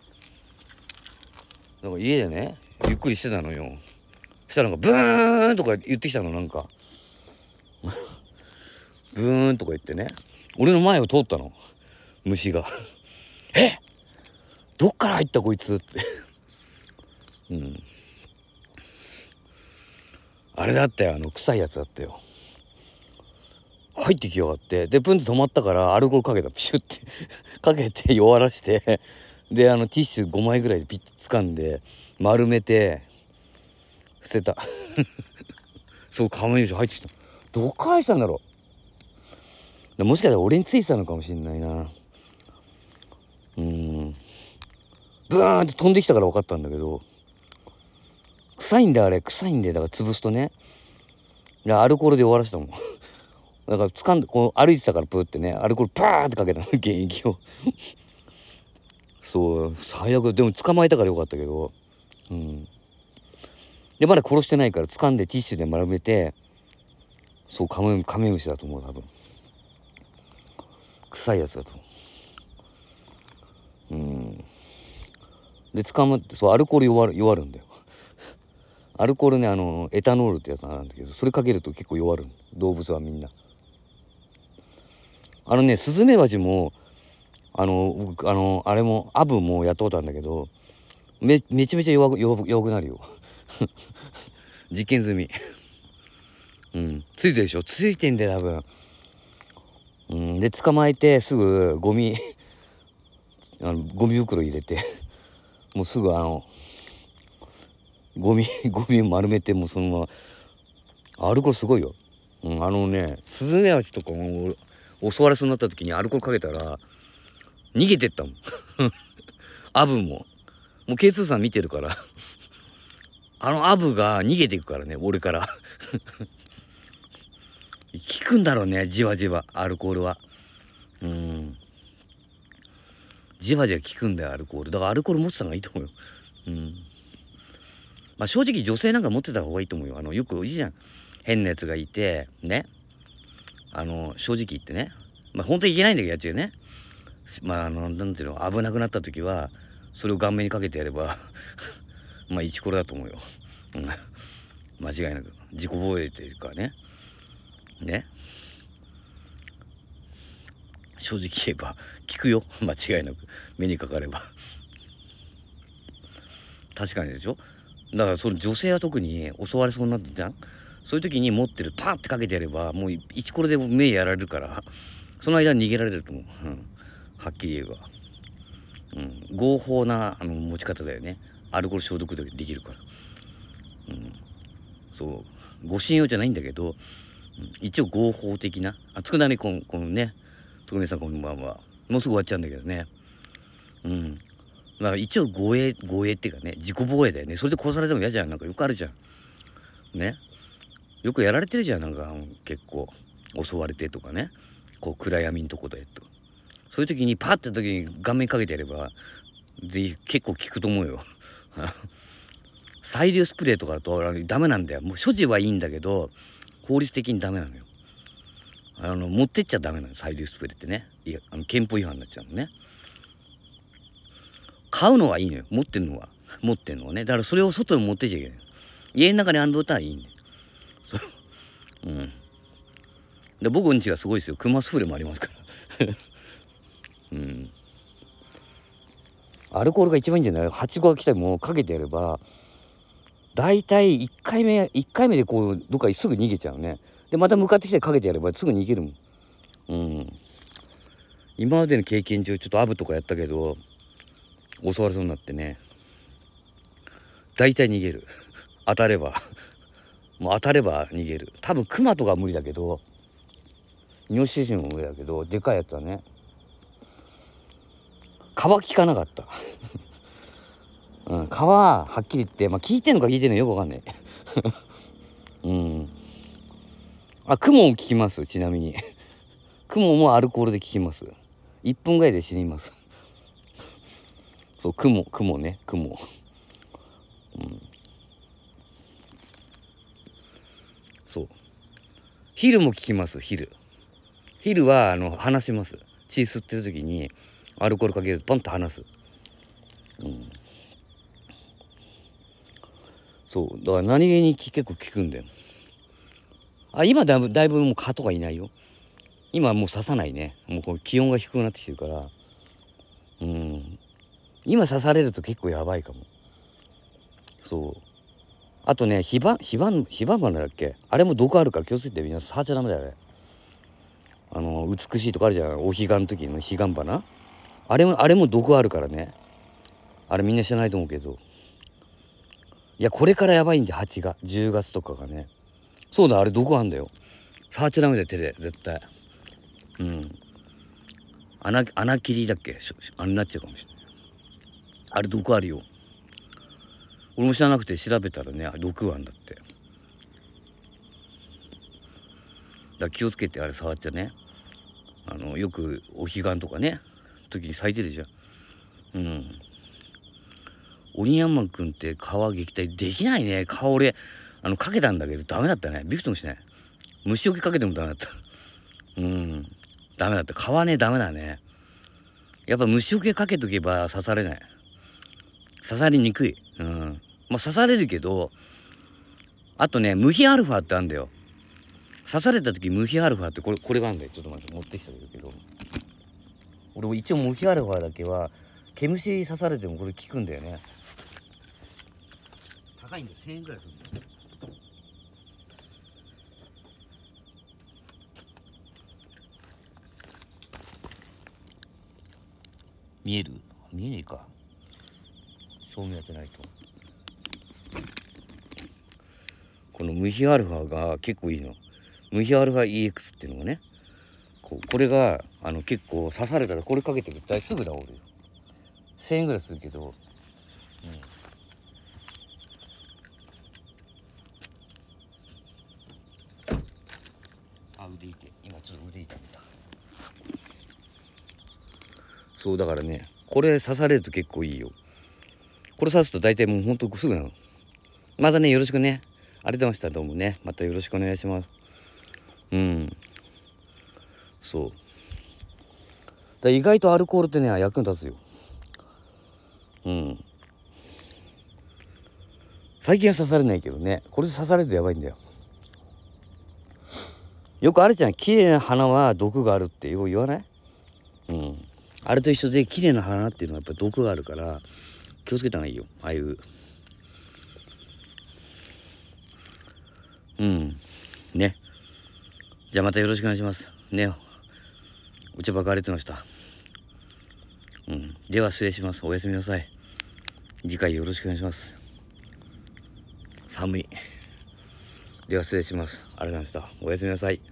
なんか家でねゆっくりしてたのよしたらなんかブーンとか言ってきたのなんか ブーンとか言ってね俺の前を通ったの虫がえどっから入ったこいつって うんあれだったよあの臭いやつだったよ入ってきやがってでプンと止まったからアルコールかけたピシュって かけて弱らしてであのティッシュ5枚ぐらいでピッて掴んで丸めて捨てた そうカメムシ入ってきたどっから入ってたんだろうもしかしたら俺についてたのかもしんないなうんブーンって飛んできたから分かったんだけど臭いんだあれ臭いんでだから潰すとねアルコールで終わらせたもん だから掴んでこう歩いてたからプーってねアルコールパーってかけたの現役を そう最悪でも捕まえたからよかったけどうんでまだ殺してないから掴んでティッシュで丸めてそうカメカメムシだと思う多分臭いやつだとうんで捕まってそうアルコール弱る弱るんだよアルコールねあのエタノールってやつなんだけどそれかけると結構弱る動物はみんなあのねスズメバチもあのあのあれもアブもやったことあるんだけどめめちゃめちゃ弱弱弱くなるよ実 験済みうん。ついてるでしょついてんだよ、多分。うん、で、捕まえて、すぐ、ゴミ あの、ゴミ袋入れて もうすぐ、あの、ゴミ、ゴミ丸めて、もうそのまま、アルコすごいよ。うん、あのね、スズメバチとかも、襲われそうになった時にアルコールかけたら、逃げてったもん。アブも。もう K2 さん見てるからあのアブが逃げていくからね、俺から。効くんだろうね、じわじわ、アルコールは。うん。じわじわ効くんだよ、アルコール。だからアルコール持ってた方がいいと思うよ。うん。まあ正直女性なんか持ってた方がいいと思うよ。あの、よくいいじゃん。変なやつがいて、ね。あの、正直言ってね。まあ本当にいけないんだけど、やつがね。まあ、あの、なんていうの、危なくなった時は、それを顔面にかけてやればまあこれだと思うよ間違いなく自己防衛というかねね正直言えば聞くよ間違いなく目にかかれば確かにでしょだからその女性は特に襲われそうになったじゃんそういう時に持ってるパーってかけてやればもう一これで目やられるからその間逃げられると思う、うん、はっきり言えば、うん、合法なあの持ち方だよねアルコール消毒できるから、うん、そう護身用じゃないんだけど、うん、一応合法的な熱つくなりここのね徳光さんこんばんはもうすぐ終わっちゃうんだけどねうんまあ一応護衛護衛っていうかね自己防衛だよねそれで殺されても嫌じゃんなんかよくあるじゃんねよくやられてるじゃんなんか結構襲われてとかねこう暗闇のとこでとそういう時にパッて時に顔面かけてやれば結構効くと思うよ。採 流スプレーとかだとダメなんだよもう所持はいいんだけど法律的にダメなのよあの持ってっちゃダメなの採流スプレーってねいやあの憲法違反になっちゃうのね買うのはいいのよ持ってるのは持ってるのはねだからそれを外に持ってっちゃいけない家の中にあんどったらいいんだよそううんで僕んちがすごいですよ熊スプレーもありますから うんアルコールが一番いいんじゃない8号が来たりもかけてやれば大体1回目1回目でこうどっかすぐ逃げちゃうねでまた向かってきてかけてやればすぐ逃げるもんうん今までの経験上ちょっとアブとかやったけど襲われそうになってね大体逃げる当たればもう当たれば逃げる多分クマとかは無理だけどニョシシも無理だけどでかいやつはね皮きかなかった うん、皮はっきり言って、まあ、聞いてんのか聞いてんのよくわかんない うんあ雲も聞きますちなみに 雲もアルコールで聞きます1分ぐらいで死にますそう雲雲ね雲うんそう昼も聞きます昼昼はあの話します血吸ってる時にアルコールかけるとポンと離す、うん、そうだから何気に結構効くんだよあ今だいぶだいぶもう蚊とかいないよ今もう刺さないねもうこう気温が低くなってきてるからうん今刺されると結構やばいかもそうあとねヒバヒバヒバマナだっけあれも毒あるから気をつけてみんな触っちゃダメだよねあの美しいとこあるじゃんお彼岸の時の彼岸花あれもあれも毒あるからねあれみんな知らないと思うけどいやこれからやばいんで8が10月とかがねそうだあれ毒あんだよ触っちゃダメだよ手で絶対うん穴穴切りだっけあれになっちゃうかもしれないあれ毒あるよ俺も知らなくて調べたらね毒あんだってだ気をつけてあれ触っちゃねあのよくお彼岸とかね時に咲いてるじゃんうん鬼山くんって皮撃退できないね顔俺あのかけたんだけどダメだったねビクともしない虫除けかけてもダメだったうんダメだった皮ねダメだねやっぱ虫除けかけとけば刺されない刺されにくいうんまあ刺されるけどあとね無比アルファってあるんだよ刺された時無比アルファってこれこれがあるんだよちょっと待って持ってきたけど俺も一応モヒアルファだけは毛虫刺されてもこれ効くんだよね高いんだよ1000円ぐらいするんだよ見える見えねえか照明当てないとこのムヒアルファが結構いいのムヒアルファ EX っていうのがねここれがあの結構刺されたらこれかけてくっすぐ治るよ1,000円ぐらいするけど、うん、あ腕い今ちょっと腕痛いたそうだからねこれ刺されると結構いいよこれ刺すと大体もうほんとすぐなのまたねよろしくねありがとうございましたどうもねまたよろしくお願いしますうんそうだ意外とアルコールってね役に立つようん最近は刺されないけどねこれで刺されるとやばいんだよよくあれじゃん綺麗な花は毒があるってよく言わないうんあれと一緒で綺麗な花っていうのはやっぱ毒があるから気をつけた方がいいよああいううんねじゃあまたよろしくお願いしますねお茶ばかれてました。うん。では失礼します。おやすみなさい。次回よろしくお願いします。寒い。では失礼します。ありがとうございました。おやすみなさい。